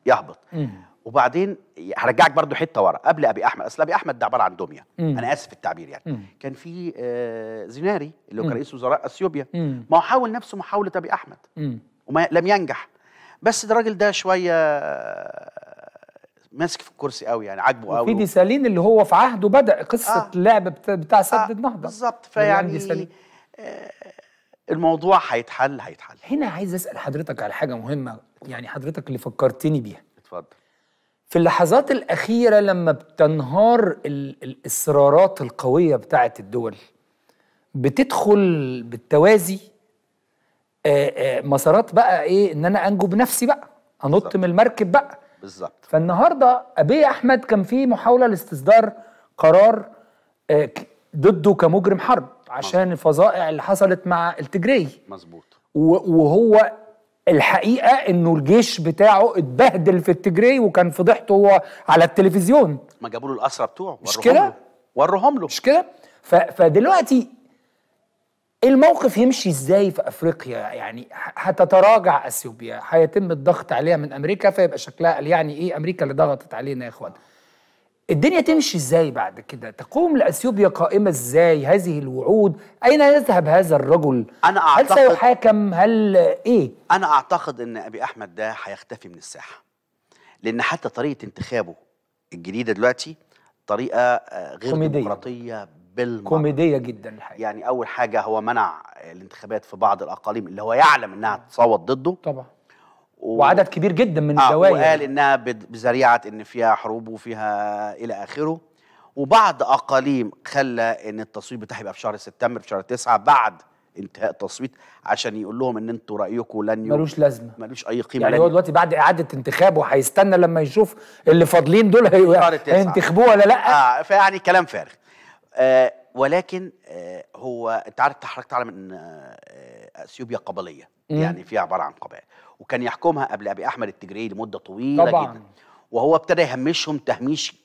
يهبط مم. وبعدين هرجعك برضو حته ورا قبل ابي احمد اصل ابي احمد ده عباره عن دميه مم. انا اسف في التعبير يعني مم. كان في زيناري آه، زناري اللي هو كان رئيس وزراء اثيوبيا ما هو حاول نفسه محاوله ابي احمد وما لم ينجح بس ده الراجل ده شويه
ماسك في الكرسي
قوي يعني عاجبه قوي في
سالين اللي هو في عهده بدا قصه آه اللعب بتاع آه، سد آه النهضه بالظبط يعني فيعني آه الموضوع هيتحل هيتحل هنا عايز اسال حضرتك على حاجه مهمه يعني حضرتك اللي فكرتني بيها اتفضل في اللحظات الاخيره لما بتنهار الاصرارات القويه بتاعه الدول بتدخل بالتوازي آآ آه، آآ آه، مسارات بقى ايه ان انا انجو بنفسي بقى انط من المركب بقى بالظبط فالنهارده ابي احمد كان في محاوله لاستصدار قرار آه، ضده كمجرم حرب عشان مزبوط. الفظائع اللي حصلت مع التجري مظبوط وهو الحقيقه انه الجيش بتاعه اتبهدل في التجري وكان فضيحته هو على التلفزيون
ما جابوا له الاسرى بتوعه مش كده
ورهم له مش كده فدلوقتي الموقف يمشي ازاي في افريقيا يعني هتتراجع اثيوبيا هيتم الضغط عليها من امريكا فيبقى شكلها قال يعني ايه امريكا اللي ضغطت علينا يا اخوان الدنيا تمشي ازاي بعد كده تقوم لاثيوبيا قائمه ازاي هذه الوعود اين يذهب هذا الرجل انا اعتقد هل سيحاكم هل ايه
انا اعتقد ان ابي احمد ده هيختفي من الساحه لان حتى طريقه انتخابه الجديده دلوقتي طريقه آه، غير ديمقراطيه بالمرة. كوميديه جدا الحقيقه يعني اول حاجه هو منع الانتخابات في بعض الاقاليم اللي هو يعلم انها تصوت ضده طبعا و... وعدد كبير جدا من آه الدوائر وقال انها بذريعه ان فيها حروب وفيها الى اخره وبعض اقاليم خلى ان التصويت بتاعها يبقى في شهر سبتمبر في شهر تسعة بعد انتهاء التصويت عشان يقول لهم ان انتوا رايكم لن يو... ملوش لازمه ملوش اي قيمه يعني هو دلوقتي
بعد اعاده انتخابه هيستنى لما يشوف اللي فاضلين دول هينتخبوه ولا لا اه
فيعني كلام فارغ آه، ولكن آه، هو انت عارف اتحركت على من آه، اثيوبيا قبليه يعني فيها عباره عن قبائل وكان يحكمها قبل ابي احمد التجري لمده طويله طبعا. جدا وهو ابتدى يهمشهم تهميش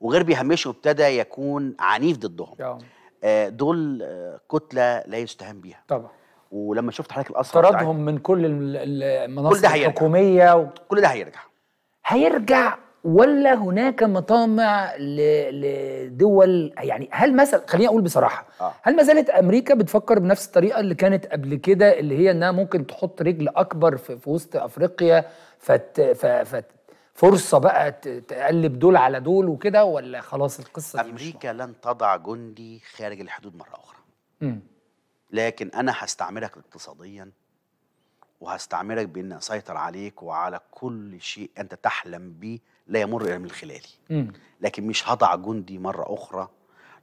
وغير بيهمشهم ابتدى يكون عنيف ضدهم آه دول كتله لا يستهان بيها طبعا ولما شفت حضرتك الاسرى طردهم
من كل المناصب
الحكوميه و... كل ده هيرجع
هيرجع ولا هناك مطامع لدول يعني هل مثلا خليني اقول بصراحه آه. هل ما زالت امريكا بتفكر بنفس الطريقه اللي كانت قبل كده اللي هي انها ممكن تحط رجل اكبر في, في وسط افريقيا فت فت فرصه بقى تقلب دول على دول وكده ولا خلاص
القصه دي امريكا لن تضع جندي خارج الحدود مره اخرى م. لكن انا هستعملك اقتصاديا وهستعملك بان اسيطر عليك وعلى كل شيء انت تحلم بيه لا يمر الا من خلالي لكن مش هضع جندي مره اخرى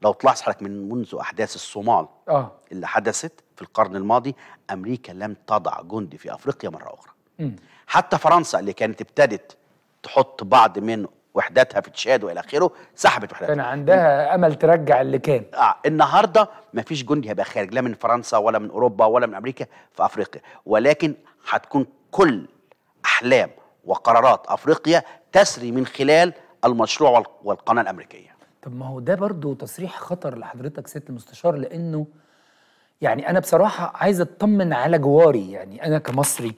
لو طلعت حضرتك من منذ احداث الصومال آه. اللي حدثت في القرن الماضي امريكا لم تضع جندي في افريقيا مره اخرى مم. حتى فرنسا اللي كانت ابتدت تحط بعض من وحداتها في تشاد والى اخره سحبت وحداتها كان عندها امل ترجع اللي كان اه النهارده ما فيش جندي هيبقى خارج لا من فرنسا ولا من اوروبا ولا من امريكا في افريقيا ولكن هتكون كل احلام وقرارات افريقيا تسري من خلال المشروع والقناه الامريكيه
طب ما هو ده برضو تصريح خطر لحضرتك سياده المستشار لانه يعني انا بصراحه عايز اطمن على جواري يعني انا كمصري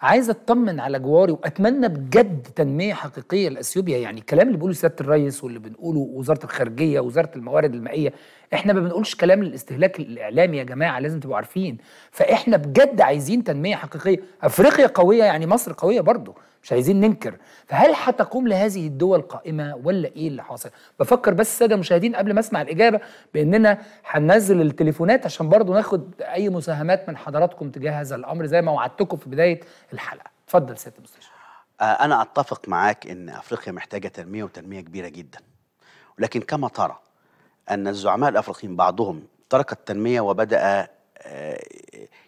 عايز اطمن على جواري واتمنى بجد تنميه حقيقيه لاثيوبيا يعني الكلام اللي بيقوله سياده الرئيس واللي بنقوله وزاره الخارجيه وزاره الموارد المائيه احنا ما بنقولش كلام للاستهلاك الاعلامي يا جماعه لازم تبقوا عارفين فاحنا بجد عايزين تنميه حقيقيه افريقيا قويه يعني مصر قويه برضه مش عايزين ننكر فهل هتقوم لهذه الدول قائمه ولا ايه اللي حاصل بفكر بس الساده المشاهدين قبل ما اسمع الاجابه باننا هننزل التليفونات عشان برضه ناخد اي مساهمات من حضراتكم تجاه هذا الامر زي ما وعدتكم في بدايه الحلقه اتفضل سياده المستشار
آه، انا اتفق معاك ان افريقيا محتاجه تنميه وتنميه كبيره جدا ولكن كما ترى أن الزعماء الأفريقيين بعضهم ترك التنمية وبدأ آه،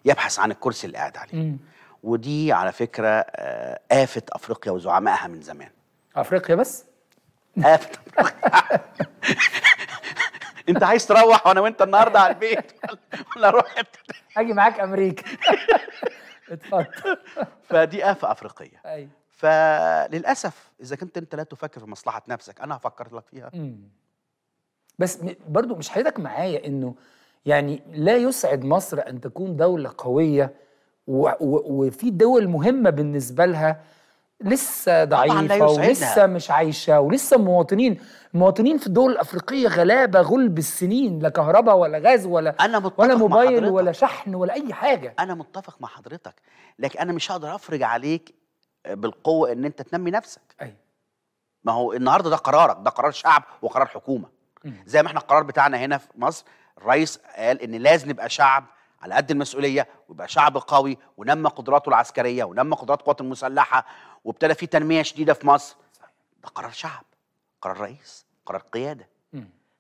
يبحث عن الكرسي اللي قاعد عليه ودي على فكرة آه، آفة أفريقيا وزعمائها من زمان
أفريقيا بس؟ آفة أفريقيا
(laughs) أنت عايز تروح وأنا وأنت النهاردة على البيت ولا أروح أجي
معاك أمريكا (laughs)
اتفضل فدي آفة أفريقية أيوة فللاسف اذا كنت انت لا تفكر في مصلحه نفسك انا هفكر لك فيها
بس برضو مش حضرتك معايا انه يعني لا يسعد مصر ان تكون دوله قويه وفي دول مهمه بالنسبه لها لسه ضعيفه ولسه مش عايشه ولسه مواطنين المواطنين في الدول الافريقيه غلابه غلب السنين لا كهرباء ولا غاز ولا أنا متفق ولا موبايل ولا شحن ولا اي حاجه انا متفق مع حضرتك لكن
انا مش هقدر افرج عليك بالقوه ان انت تنمي نفسك ايوه ما هو النهارده ده قرارك ده قرار شعب وقرار حكومه زي ما احنا القرار بتاعنا هنا في مصر الرئيس قال ان لازم نبقى شعب على قد المسؤوليه ويبقى شعب قوي ونمى قدراته العسكريه ونمى قدرات قوات المسلحه وابتدى في تنميه شديده في مصر ده قرار شعب قرار رئيس قرار قياده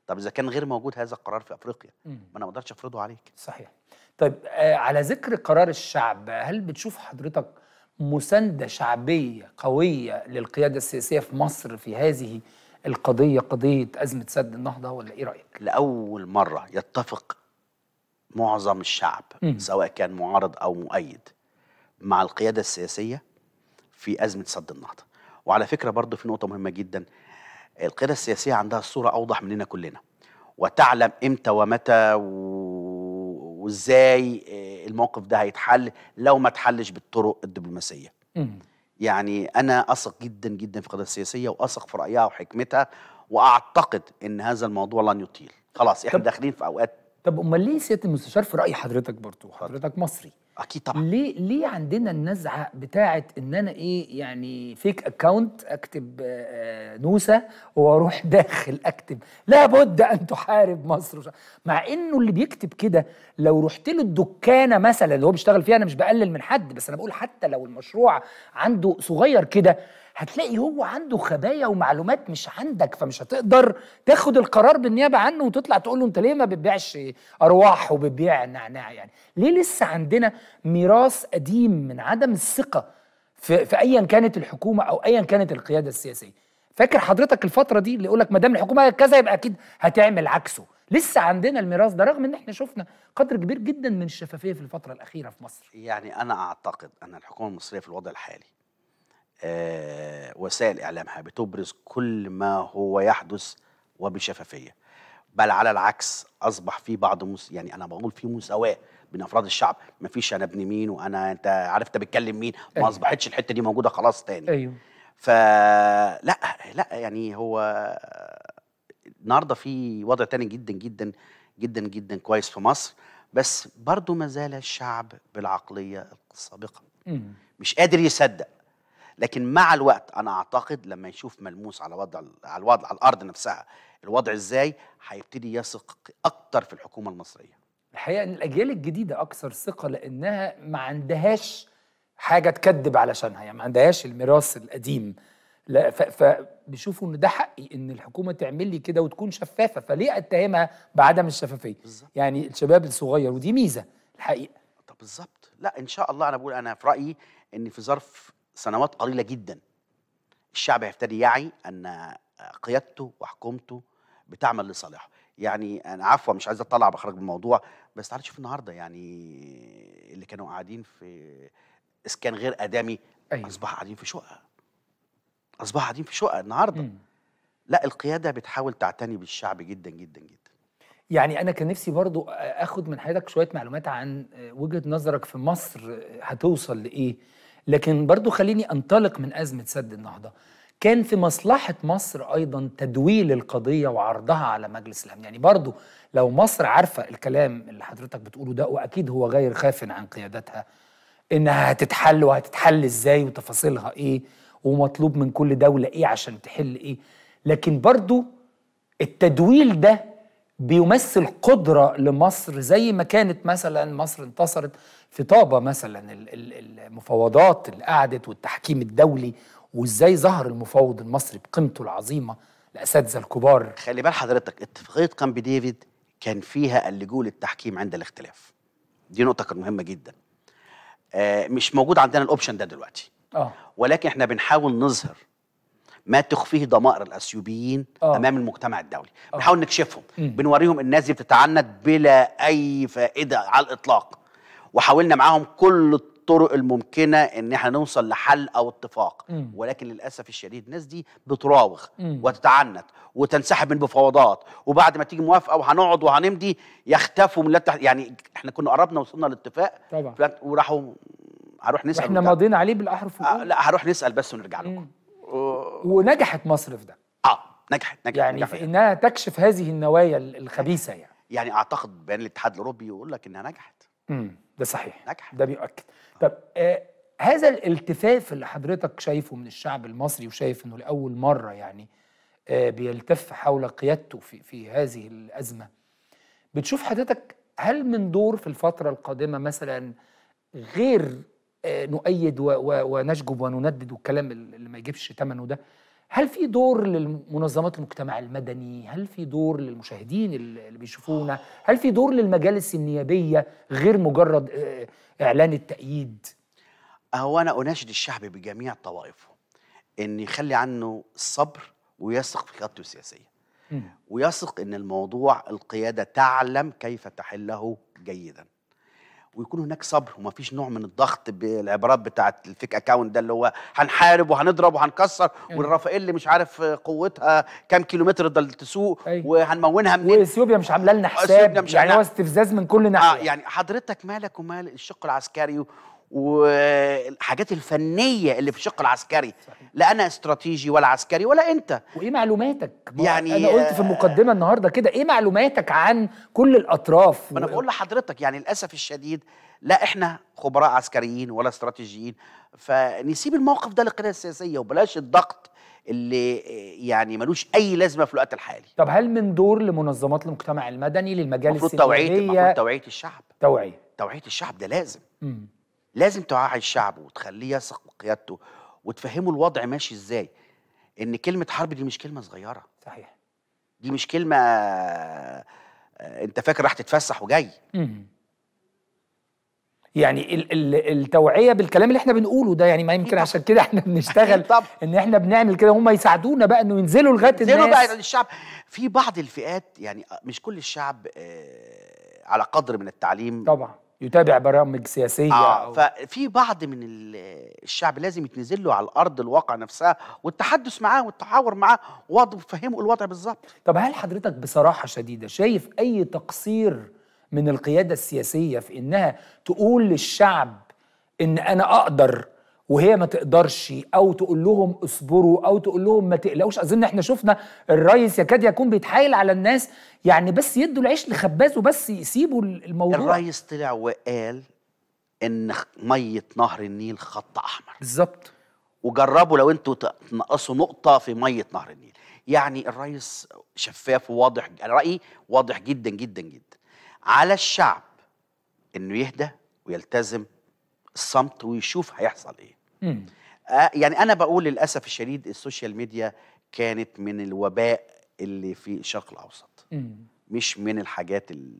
طب اذا كان غير موجود هذا القرار في افريقيا ما انا ما اقدرش افرضه عليك صحيح طيب آه
على ذكر قرار الشعب هل بتشوف حضرتك مسانده شعبيه قويه للقياده السياسيه في مصر في هذه القضيه قضيه ازمه سد النهضه ولا ايه رايك؟
لاول مره يتفق معظم الشعب مم. سواء كان معارض او مؤيد مع القياده السياسيه في ازمه سد النهضه وعلى فكره برضه في نقطه مهمه جدا القياده السياسيه عندها الصوره اوضح مننا كلنا وتعلم امتى ومتى وازاي آه، الموقف ده هيتحل لو ما اتحلش بالطرق الدبلوماسيه يعني انا اثق جدا جدا في القضيه السياسيه واثق في رايها وحكمتها واعتقد ان هذا الموضوع لن يطيل خلاص احنا داخلين
في اوقات طب امال ليه سياده المستشار في راي حضرتك برضو حضرتك مصري اكيد طبعا ليه ليه عندنا النزعه بتاعه ان انا ايه يعني فيك اكونت اكتب آه، نوسه واروح (laughs) داخل اكتب لابد ان تحارب مصر مع انه اللي بيكتب كده لو رحت له الدكانه مثلا اللي هو بيشتغل فيها انا مش بقلل من حد بس انا بقول حتى لو المشروع عنده صغير كده هتلاقي هو عنده خبايا ومعلومات مش عندك فمش هتقدر تاخد القرار بالنيابه عنه وتطلع تقول له انت ليه ما بتبيعش ارواح وبتبيع نعناع يعني ليه لسه عندنا ميراث قديم من عدم الثقه في, في ايا كانت الحكومه او ايا كانت القياده السياسيه فاكر حضرتك الفتره دي اللي يقول لك ما دام الحكومه كذا يبقى اكيد هتعمل عكسه لسه عندنا الميراث ده رغم ان احنا شفنا قدر كبير جدا من الشفافيه في الفتره الاخيره في مصر
يعني انا اعتقد ان الحكومه المصريه في الوضع الحالي آه، وسائل إعلامها بتبرز كل ما هو يحدث وبشفافية بل على العكس أصبح في بعض مس... يعني أنا بقول في مساواة بين أفراد الشعب ما فيش أنا ابن مين وأنا أنت عارف أنت بتكلم مين ما أيوه. أصبحتش الحتة دي موجودة خلاص تاني أيوه فلا لا يعني هو النهارده في وضع تاني جدا جدا جدا جدا كويس في مصر بس برضه ما زال الشعب بالعقليه السابقه مش قادر يصدق لكن مع الوقت انا اعتقد لما يشوف ملموس على وضع على الوضع على الارض نفسها الوضع ازاي هيبتدي يثق اكتر في الحكومه المصريه
الحقيقه ان الاجيال الجديده اكثر ثقه لانها ما عندهاش حاجه تكذب علشانها يعني ما عندهاش الميراث القديم لا فبيشوفوا ان ده حقي ان الحكومه تعمل لي كده وتكون شفافه فليه اتهمها بعدم الشفافيه بالزبط. يعني الشباب الصغير ودي ميزه الحقيقه
طب بالظبط لا ان شاء الله انا بقول انا في رايي ان في ظرف سنوات قليله جدا الشعب هيبتدي يعي ان قيادته وحكومته بتعمل لصالحه يعني انا عفوا مش عايز اطلع بخرج من الموضوع بس تعالى شوف النهارده يعني اللي كانوا قاعدين في اسكان غير ادمي أيوة. اصبحوا قاعدين في شقه اصبحوا قاعدين في شقه النهارده م. لا القياده بتحاول تعتني بالشعب جدا جدا جدا
يعني انا كان نفسي برضو اخد من حضرتك شويه معلومات عن وجهه نظرك في مصر هتوصل لايه لكن برضو خليني أنطلق من أزمة سد النهضة كان في مصلحة مصر أيضا تدويل القضية وعرضها على مجلس الأمن يعني برضو لو مصر عارفة الكلام اللي حضرتك بتقوله ده وأكيد هو غير خاف عن قيادتها إنها هتتحل وهتتحل إزاي وتفاصيلها إيه ومطلوب من كل دولة إيه عشان تحل إيه لكن برضو التدويل ده بيمثل قدرة لمصر زي ما كانت مثلا مصر انتصرت في طابة مثلا المفاوضات اللي قعدت والتحكيم الدولي وازاي ظهر المفاوض المصري بقيمته العظيمة الأساتذة الكبار خلي بال حضرتك
اتفاقية كامب ديفيد كان فيها اللجوء للتحكيم عند الاختلاف دي نقطة كانت مهمة جدا آه، مش موجود عندنا الأوبشن ده دلوقتي آه. ولكن احنا بنحاول نظهر ما تخفيه ضمائر الاثيوبيين آه. امام المجتمع الدولي أوه. بنحاول نكشفهم مم. بنوريهم الناس دي بتتعنت بلا اي فائده على الاطلاق وحاولنا معاهم كل الطرق الممكنه ان احنا نوصل لحل او اتفاق مم. ولكن للاسف الشديد الناس دي بتراوغ وتتعنت وتنسحب من بفوضات وبعد ما تيجي موافقه وهنقعد وهنمضي يختفوا من التح... يعني احنا كنا قربنا وصلنا لاتفاق
طبعا وراحوا هروح نسال احنا ماضيين عليه بالاحرف آه لا هروح نسال بس ونرجع لكم ونجحت مصر في ده اه نجحت نجحت يعني نجحت. في انها تكشف هذه النوايا الخبيثه يعني
يعني اعتقد بيان الاتحاد الاوروبي يقول لك انها نجحت امم ده
صحيح نجحت ده بيؤكد آه. طب آه هذا الالتفاف اللي حضرتك شايفه من الشعب المصري وشايف انه لاول مره يعني آه بيلتف حول قيادته في في هذه الازمه بتشوف حضرتك هل من دور في الفتره القادمه مثلا غير آه، نؤيد ونشجب ونندد والكلام اللي ما يجيبش ثمنه ده هل في دور لمنظمات المجتمع المدني هل في دور للمشاهدين اللي بيشوفونا هل في دور للمجالس النيابيه غير مجرد آه، اعلان التأييد هو انا اناشد الشعب بجميع طوائفه
ان يخلي عنه الصبر ويثق في قيادته السياسيه ويثق ان الموضوع القياده تعلم كيف تحله جيدا ويكون هناك صبر وما فيش نوع من الضغط بالعبارات بتاعت الفيك اكاونت ده اللي هو هنحارب وهنضرب وهنكسر أيوة. والرافائيل اللي مش عارف قوتها كام كيلومتر ده تسوق أيوة. وهنمونها منين واثيوبيا مش عامله لنا حساب مش يعني هو استفزاز من كل آه، ناحيه آه يعني حضرتك مالك ومال الشق العسكري والحاجات الفنيه اللي في الشق العسكري صحيح. لا انا استراتيجي ولا عسكري ولا انت وايه معلوماتك يعني انا قلت في
المقدمه النهارده كده ايه معلوماتك عن كل
الاطراف ما انا بقول لحضرتك يعني للاسف الشديد لا احنا خبراء عسكريين ولا استراتيجيين فنسيب الموقف ده للقياده السياسيه وبلاش الضغط اللي آه، يعني ملوش اي لازمه في الوقت الحالي
طب هل من دور لمنظمات المجتمع المدني للمجال السياسي المفروض توعيه المفروض
توعيه الشعب توعيه توعيه الشعب ده لازم مم. لازم توعي الشعب وتخليه يثق بقيادته وتفهمه الوضع ماشي ازاي ان كلمه حرب دي مش كلمه صغيره صحيح دي مش كلمه آه، انت فاكر راح تتفسح وجاي
يعني ال ال التوعيه بالكلام اللي احنا بنقوله ده يعني ما يمكن عشان كده احنا بنشتغل ان احنا بنعمل كده هم يساعدونا بقى انه ينزلوا لغايه الناس ينزلوا بقى
للشعب في بعض الفئات يعني مش كل الشعب آه، على قدر من التعليم طبعا
يتابع برامج سياسيه آه أو
ففي بعض من الشعب لازم يتنزل له على الارض الواقع
نفسها والتحدث معاه والتحاور معاه وفهمه فهمه الوضع بالظبط طب هل حضرتك بصراحه شديده شايف اي تقصير من القياده السياسيه في انها تقول للشعب ان انا اقدر وهي ما تقدرش او تقول لهم اصبروا او تقول لهم ما تقلقوش اظن احنا شفنا الريس يكاد يكون بيتحايل على الناس يعني بس يدوا العيش لخبازه بس يسيبوا الموضوع
الريس طلع وقال ان ميه نهر النيل خط احمر بالظبط وجربوا لو انتوا تنقصوا نقطه في ميه نهر النيل يعني الريس شفاف وواضح رايي واضح جدا جدا جدا على الشعب انه يهدى ويلتزم الصمت ويشوف هيحصل ايه آه، يعني انا بقول للاسف الشديد السوشيال ميديا كانت من الوباء اللي في الشرق الاوسط مش من الحاجات ال...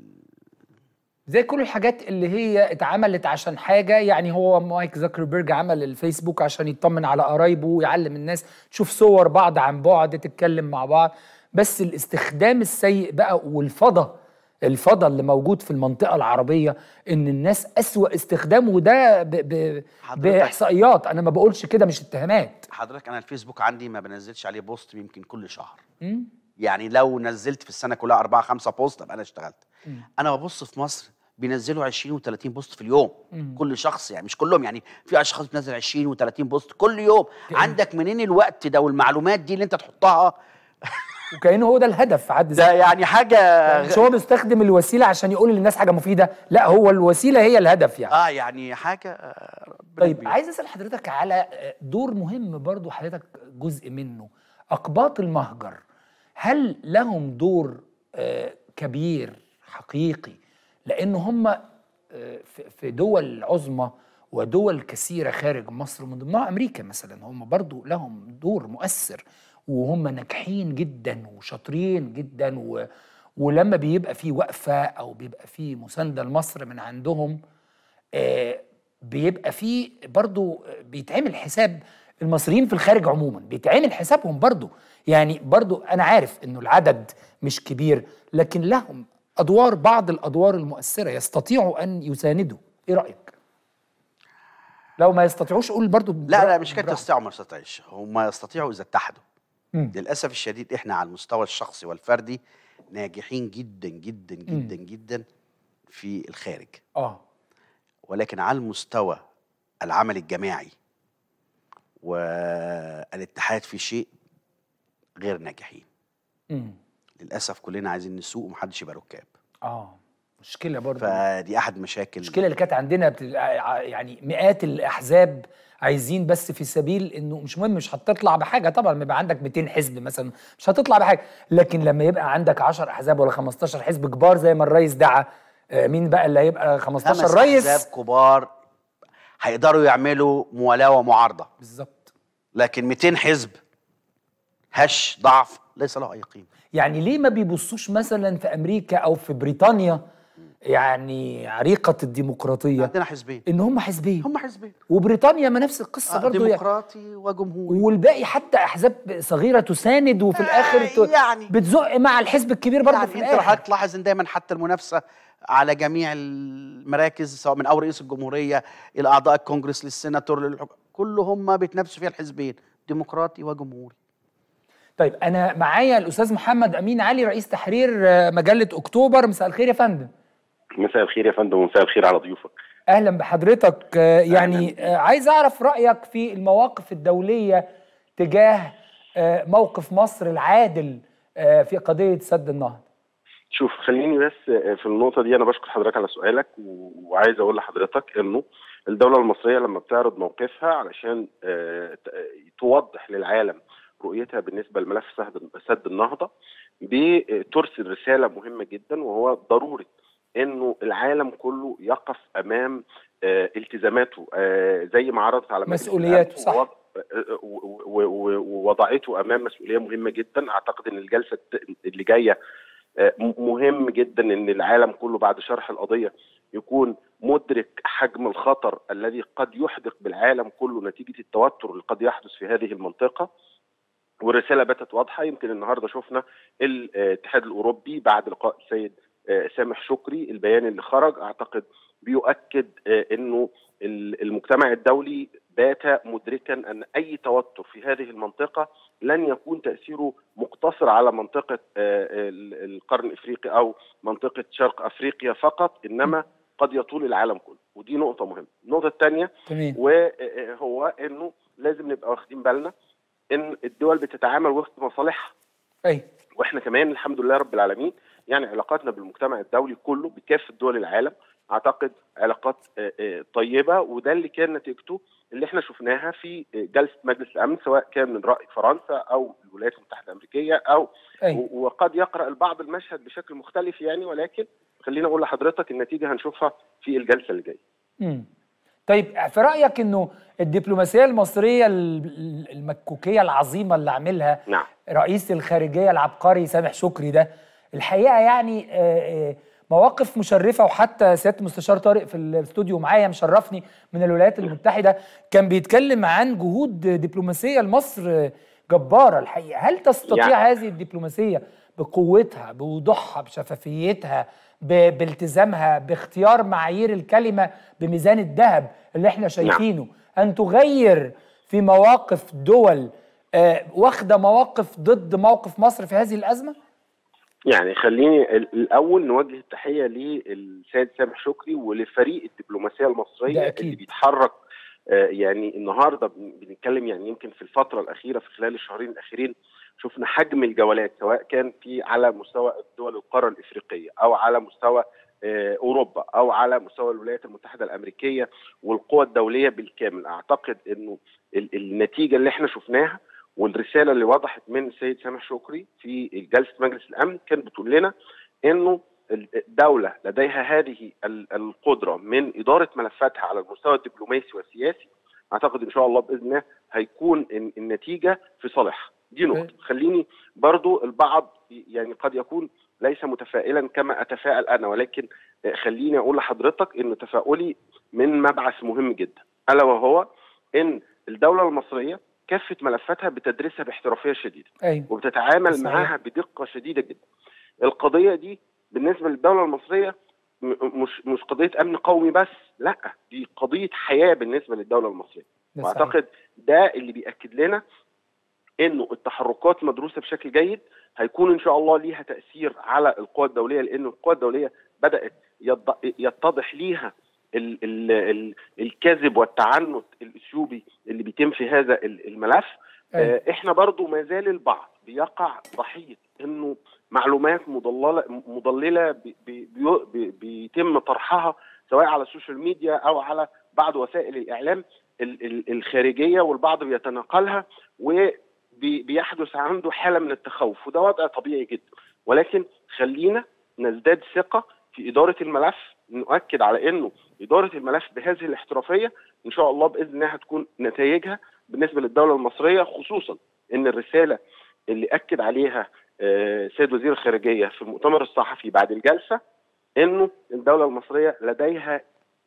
زي كل الحاجات اللي هي اتعملت عشان حاجة يعني هو مايك زكربرج عمل الفيسبوك عشان يطمن على قرايبه ويعلم الناس تشوف صور بعض عن بعد تتكلم مع بعض بس الاستخدام السيء بقى والفضة الفضل اللي موجود في المنطقه العربيه ان الناس اسوا استخدام وده ب... ب... باحصائيات انا ما بقولش كده مش اتهامات
حضرتك
انا الفيسبوك عندي ما بنزلش عليه بوست يمكن كل شهر يعني لو نزلت في السنه كلها أربعة خمسة بوست ابقى انا اشتغلت انا ببص في مصر بينزلوا 20 و30 بوست في اليوم مم. كل شخص يعني مش كلهم يعني في اشخاص بتنزل 20 و30 بوست كل يوم كأن. عندك منين الوقت ده والمعلومات
دي اللي انت تحطها وكانه هو ده الهدف في حد ذاته ده يعني حاجه يعني مش هو بيستخدم الوسيله عشان يقول للناس حاجه مفيده لا هو الوسيله هي الهدف يعني اه يعني حاجه آه، طيب بيبير. عايز اسال حضرتك على آه، دور مهم برضو حضرتك جزء منه اقباط المهجر هل لهم دور آه، كبير حقيقي لان هم في دول عظمى ودول كثيره خارج مصر من ضمنها امريكا مثلا هم برضو لهم دور مؤثر وهم ناجحين جدا وشاطرين جدا و... ولما بيبقى في وقفه او بيبقى في مسانده لمصر من عندهم آه بيبقى في برضو بيتعمل حساب المصريين في الخارج عموما بيتعمل حسابهم برضو يعني برضو انا عارف انه العدد مش كبير لكن لهم ادوار بعض الادوار المؤثره يستطيعوا ان يساندوا ايه رايك لو ما يستطيعوش قول برضو لا لا مش كده يستطيعوا ما يستطيعش
هم يستطيعوا اذا اتحدوا مم. للاسف الشديد احنا على المستوى الشخصي والفردي ناجحين جدا جدا جدا مم. جدا في الخارج اه ولكن على المستوى العمل الجماعي والاتحاد في شيء غير ناجحين مم. للاسف كلنا عايزين
نسوق ومحدش يبقى ركاب اه مشكله برضه فدي احد مشاكل المشكله اللي كانت عندنا يعني مئات الاحزاب عايزين بس في سبيل انه مش مهم مش هتطلع بحاجه طبعا لما يبقى عندك 200 حزب مثلا مش هتطلع بحاجه لكن لما يبقى عندك 10 احزاب ولا 15 حزب كبار زي ما الرئيس دعا آه، مين بقى اللي هيبقى 15 رئيس احزاب
كبار هيقدروا يعملوا موالاه ومعارضه بالظبط لكن 200 حزب هش ضعف ليس له اي قيمه
يعني ليه ما بيبصوش مثلا في امريكا او في بريطانيا يعني عريقه الديمقراطيه عندنا حزبين ان هم حزبين هم حزبين وبريطانيا ما نفس القصه آه برضه
ديمقراطي وجمهوري
والباقي حتى احزاب صغيره تساند وفي آه الاخر يعني بتزق مع الحزب الكبير برضه
يعني في الاخر انت حضرتك تلاحظ ان دايما حتى المنافسه على جميع المراكز سواء من اول رئيس الجمهوريه الى اعضاء الكونجرس للسناتور للحكم كلهم بيتنافسوا فيها الحزبين
ديمقراطي وجمهوري طيب انا معايا الاستاذ محمد امين علي رئيس تحرير آه، مجله اكتوبر مساء الخير يا فندم
مساء الخير يا فندم ومساء الخير على ضيوفك
اهلا بحضرتك آه، يعني أهلاً. عايز اعرف رايك في المواقف الدوليه تجاه آه، موقف مصر العادل آه، في قضيه سد النهضه
شوف خليني بس في النقطه دي انا بشكر حضرتك على سؤالك وعايز اقول لحضرتك انه الدوله المصريه لما بتعرض موقفها علشان توضح للعالم رؤيتها بالنسبه لملف سد النهضه بترسل رساله مهمه جدا وهو ضروره انه العالم كله يقف امام آه، التزاماته آه، زي ما عرضت على مسؤولياته صح ووضعته امام مسؤوليه مهمه جدا اعتقد ان الجلسه اللي جايه آه، مهم جدا ان العالم كله بعد شرح القضيه يكون مدرك حجم الخطر الذي قد يحدق بالعالم كله نتيجه التوتر اللي قد يحدث في هذه المنطقه والرساله باتت واضحه يمكن النهارده شفنا الاتحاد الاوروبي بعد لقاء السيد آه، سامح شكري البيان اللي خرج اعتقد بيؤكد آه، انه المجتمع الدولي بات مدركا ان اي توتر في هذه المنطقه لن يكون تاثيره مقتصر على منطقه آه، القرن الافريقي او منطقه شرق افريقيا فقط انما قد يطول العالم كله ودي نقطه مهمه النقطه الثانيه وهو انه لازم نبقى واخدين بالنا ان الدول بتتعامل وفق مصالحها ايوه واحنا كمان الحمد لله رب العالمين يعني علاقاتنا بالمجتمع الدولي كله بكافه دول العالم اعتقد علاقات آه، آه، طيبه وده اللي كان نتيجته اللي احنا شفناها في آه، جلسه مجلس الامن سواء كان من راي فرنسا او الولايات المتحده الامريكيه او أي. وقد يقرا البعض المشهد بشكل مختلف يعني ولكن خليني اقول لحضرتك النتيجه هنشوفها في الجلسه اللي
جايه. طيب في رايك انه الدبلوماسيه المصريه المكوكيه العظيمه اللي عاملها نعم. رئيس الخارجيه العبقري سامح شكري ده الحقيقه يعني آه، آه، مواقف مشرفه وحتى سياده المستشار طارق في الاستوديو معايا مشرفني من الولايات المتحده كان بيتكلم عن جهود دبلوماسيه لمصر جباره الحقيقه هل تستطيع يعني. هذه الدبلوماسيه بقوتها بوضوحها بشفافيتها بالتزامها باختيار معايير الكلمه بميزان الذهب اللي احنا نعم. شايفينه ان تغير في مواقف دول آه، واخده مواقف ضد موقف مصر في هذه الازمه
يعني خليني الاول نوجه التحيه للسيد سامح شكري ولفريق الدبلوماسيه المصريه اللي بيتحرك آه، يعني النهارده بنتكلم يعني يمكن في الفتره الاخيره في خلال الشهرين الاخيرين شفنا حجم الجولات سواء كان في على مستوى دول القاره الافريقيه او على مستوى آه، اوروبا او على مستوى الولايات المتحده الامريكيه والقوى الدوليه بالكامل اعتقد انه النتيجه اللي احنا شفناها والرساله اللي وضحت من السيد سامح شكري في جلسه مجلس الامن كانت بتقول لنا انه الدوله لديها هذه القدره من اداره ملفاتها على المستوى الدبلوماسي والسياسي اعتقد ان شاء الله باذن الله هيكون النتيجه في صالحها دي نقطه خليني برضو البعض يعني قد يكون ليس متفائلا كما اتفائل انا ولكن خليني اقول لحضرتك ان تفاؤلي من مبعث مهم جدا الا وهو ان الدوله المصريه كافه ملفاتها بتدرسها باحترافيه شديده أيوة. وبتتعامل صحيح. معاها بدقه شديده جدا القضيه دي بالنسبه للدوله المصريه مش مش قضيه امن قومي بس لا دي قضيه حياه بالنسبه للدوله المصريه واعتقد ده اللي بياكد لنا انه التحركات مدروسه بشكل جيد هيكون ان شاء الله ليها تاثير على القوى الدوليه لان القوى الدوليه بدات يتضح ليها ال ال ال الكذب والتعنت الاثيوبي اللي بيتم في هذا الملف آه، أي. أيوة. احنا برضو ما زال البعض بيقع ضحيه انه معلومات مضلله مضلله بي بي بيتم طرحها سواء على السوشيال ميديا او على بعض وسائل الاعلام الخارجيه والبعض بيتناقلها وبيحدث عنده حاله من التخوف وده وضع طبيعي جدا ولكن خلينا نزداد ثقه في اداره الملف نؤكد على انه اداره الملف بهذه الاحترافيه ان شاء الله باذن الله هتكون نتائجها بالنسبه للدوله المصريه خصوصا ان الرساله اللي اكد عليها آه، سيد وزير الخارجيه في المؤتمر الصحفي بعد الجلسه انه الدوله المصريه لديها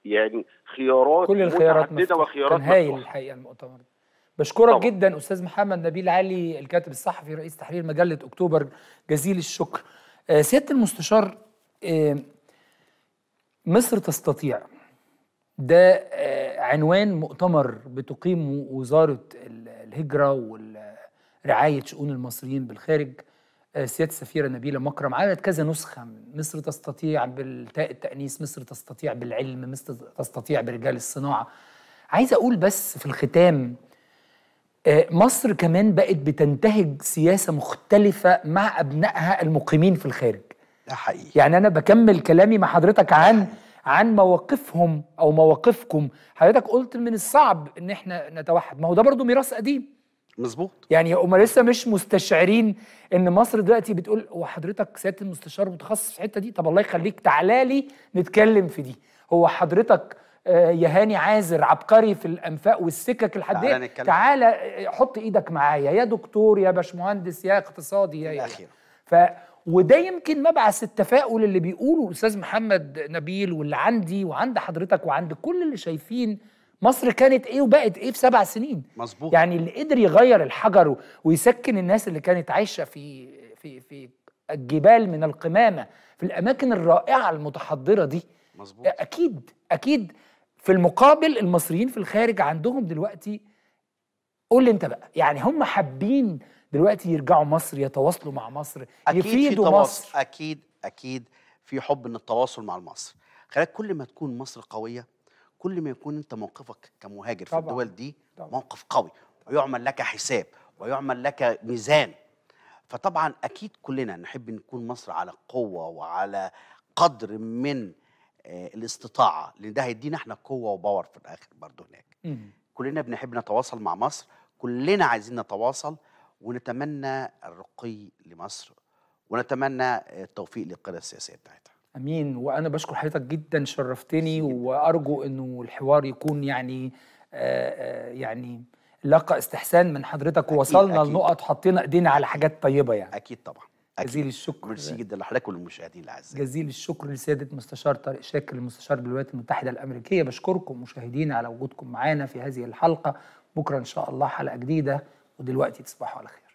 يعني خيارات كل الخيارات متعدده مفتوح. وخيارات كان هايل
الحقيقه المؤتمر ده بشكرك طبعا. جدا استاذ محمد نبيل علي الكاتب الصحفي رئيس تحرير مجله اكتوبر جزيل الشكر آه، سياده المستشار آه، مصر تستطيع ده آه، عنوان مؤتمر بتقيمه وزارة الهجرة ورعاية شؤون المصريين بالخارج آه، سيادة السفيرة نبيلة مكرم عملت كذا نسخة من مصر تستطيع بالتاء التأنيس مصر تستطيع بالعلم مصر تستطيع برجال الصناعة عايز أقول بس في الختام آه، مصر كمان بقت بتنتهج سياسة مختلفة مع أبنائها المقيمين في الخارج ده حقيقي يعني انا بكمل كلامي مع حضرتك عن عن مواقفهم او مواقفكم حضرتك قلت من الصعب ان احنا نتوحد ما هو ده برضه ميراث قديم مظبوط يعني هم لسه مش مستشعرين ان مصر دلوقتي بتقول هو حضرتك سياده المستشار متخصص في الحته دي طب الله يخليك تعالى لي نتكلم في دي هو حضرتك آه، يا هاني عازر عبقري في الانفاق والسكك لحد تعالى, إيه؟ نتكلم. تعالى آه، حط ايدك معايا يا دكتور يا باشمهندس يا اقتصادي يا يا ف وده يمكن مبعث التفاؤل اللي بيقوله الاستاذ محمد نبيل واللي عندي وعند حضرتك وعند كل اللي شايفين مصر كانت ايه وبقت ايه في سبع سنين مظبوط يعني اللي قدر يغير الحجر ويسكن الناس اللي كانت عايشه في في في الجبال من القمامه في الاماكن الرائعه المتحضره دي مظبوط اكيد اكيد في المقابل المصريين في الخارج عندهم دلوقتي قول لي انت بقى يعني هم حابين دلوقتي يرجعوا مصر يتواصلوا مع مصر أكيد يفيدوا في مصر
اكيد اكيد في حب ان التواصل مع مصر خلي كل ما تكون مصر قويه كل ما يكون انت موقفك كمهاجر طبعًا. في الدول دي طبعًا. موقف قوي ويعمل لك حساب ويعمل لك ميزان فطبعا اكيد كلنا نحب نكون مصر على قوه وعلى قدر من آه، الاستطاعه لان ده هيدينا احنا قوه وباور في الاخر برضه هناك كلنا بنحب نتواصل مع مصر كلنا عايزين نتواصل ونتمنى الرقي لمصر ونتمنى التوفيق
للقياده السياسيه بتاعتها امين وانا بشكر حضرتك جدا شرفتني وارجو انه الحوار يكون يعني آآ آه، آه، يعني لقى استحسان من حضرتك ووصلنا لنقط حطينا ايدينا على حاجات طيبه يعني اكيد طبعا أكيد. جزيل الشكر ميرسي جدا لحضرتك وللمشاهدين الاعزاء جزيل الشكر لسياده مستشار طارق شاكر المستشار بالولايات المتحده الامريكيه بشكركم مشاهدينا على وجودكم معانا في هذه الحلقه بكره ان شاء الله حلقه جديده ودلوقتي تصبحوا على خير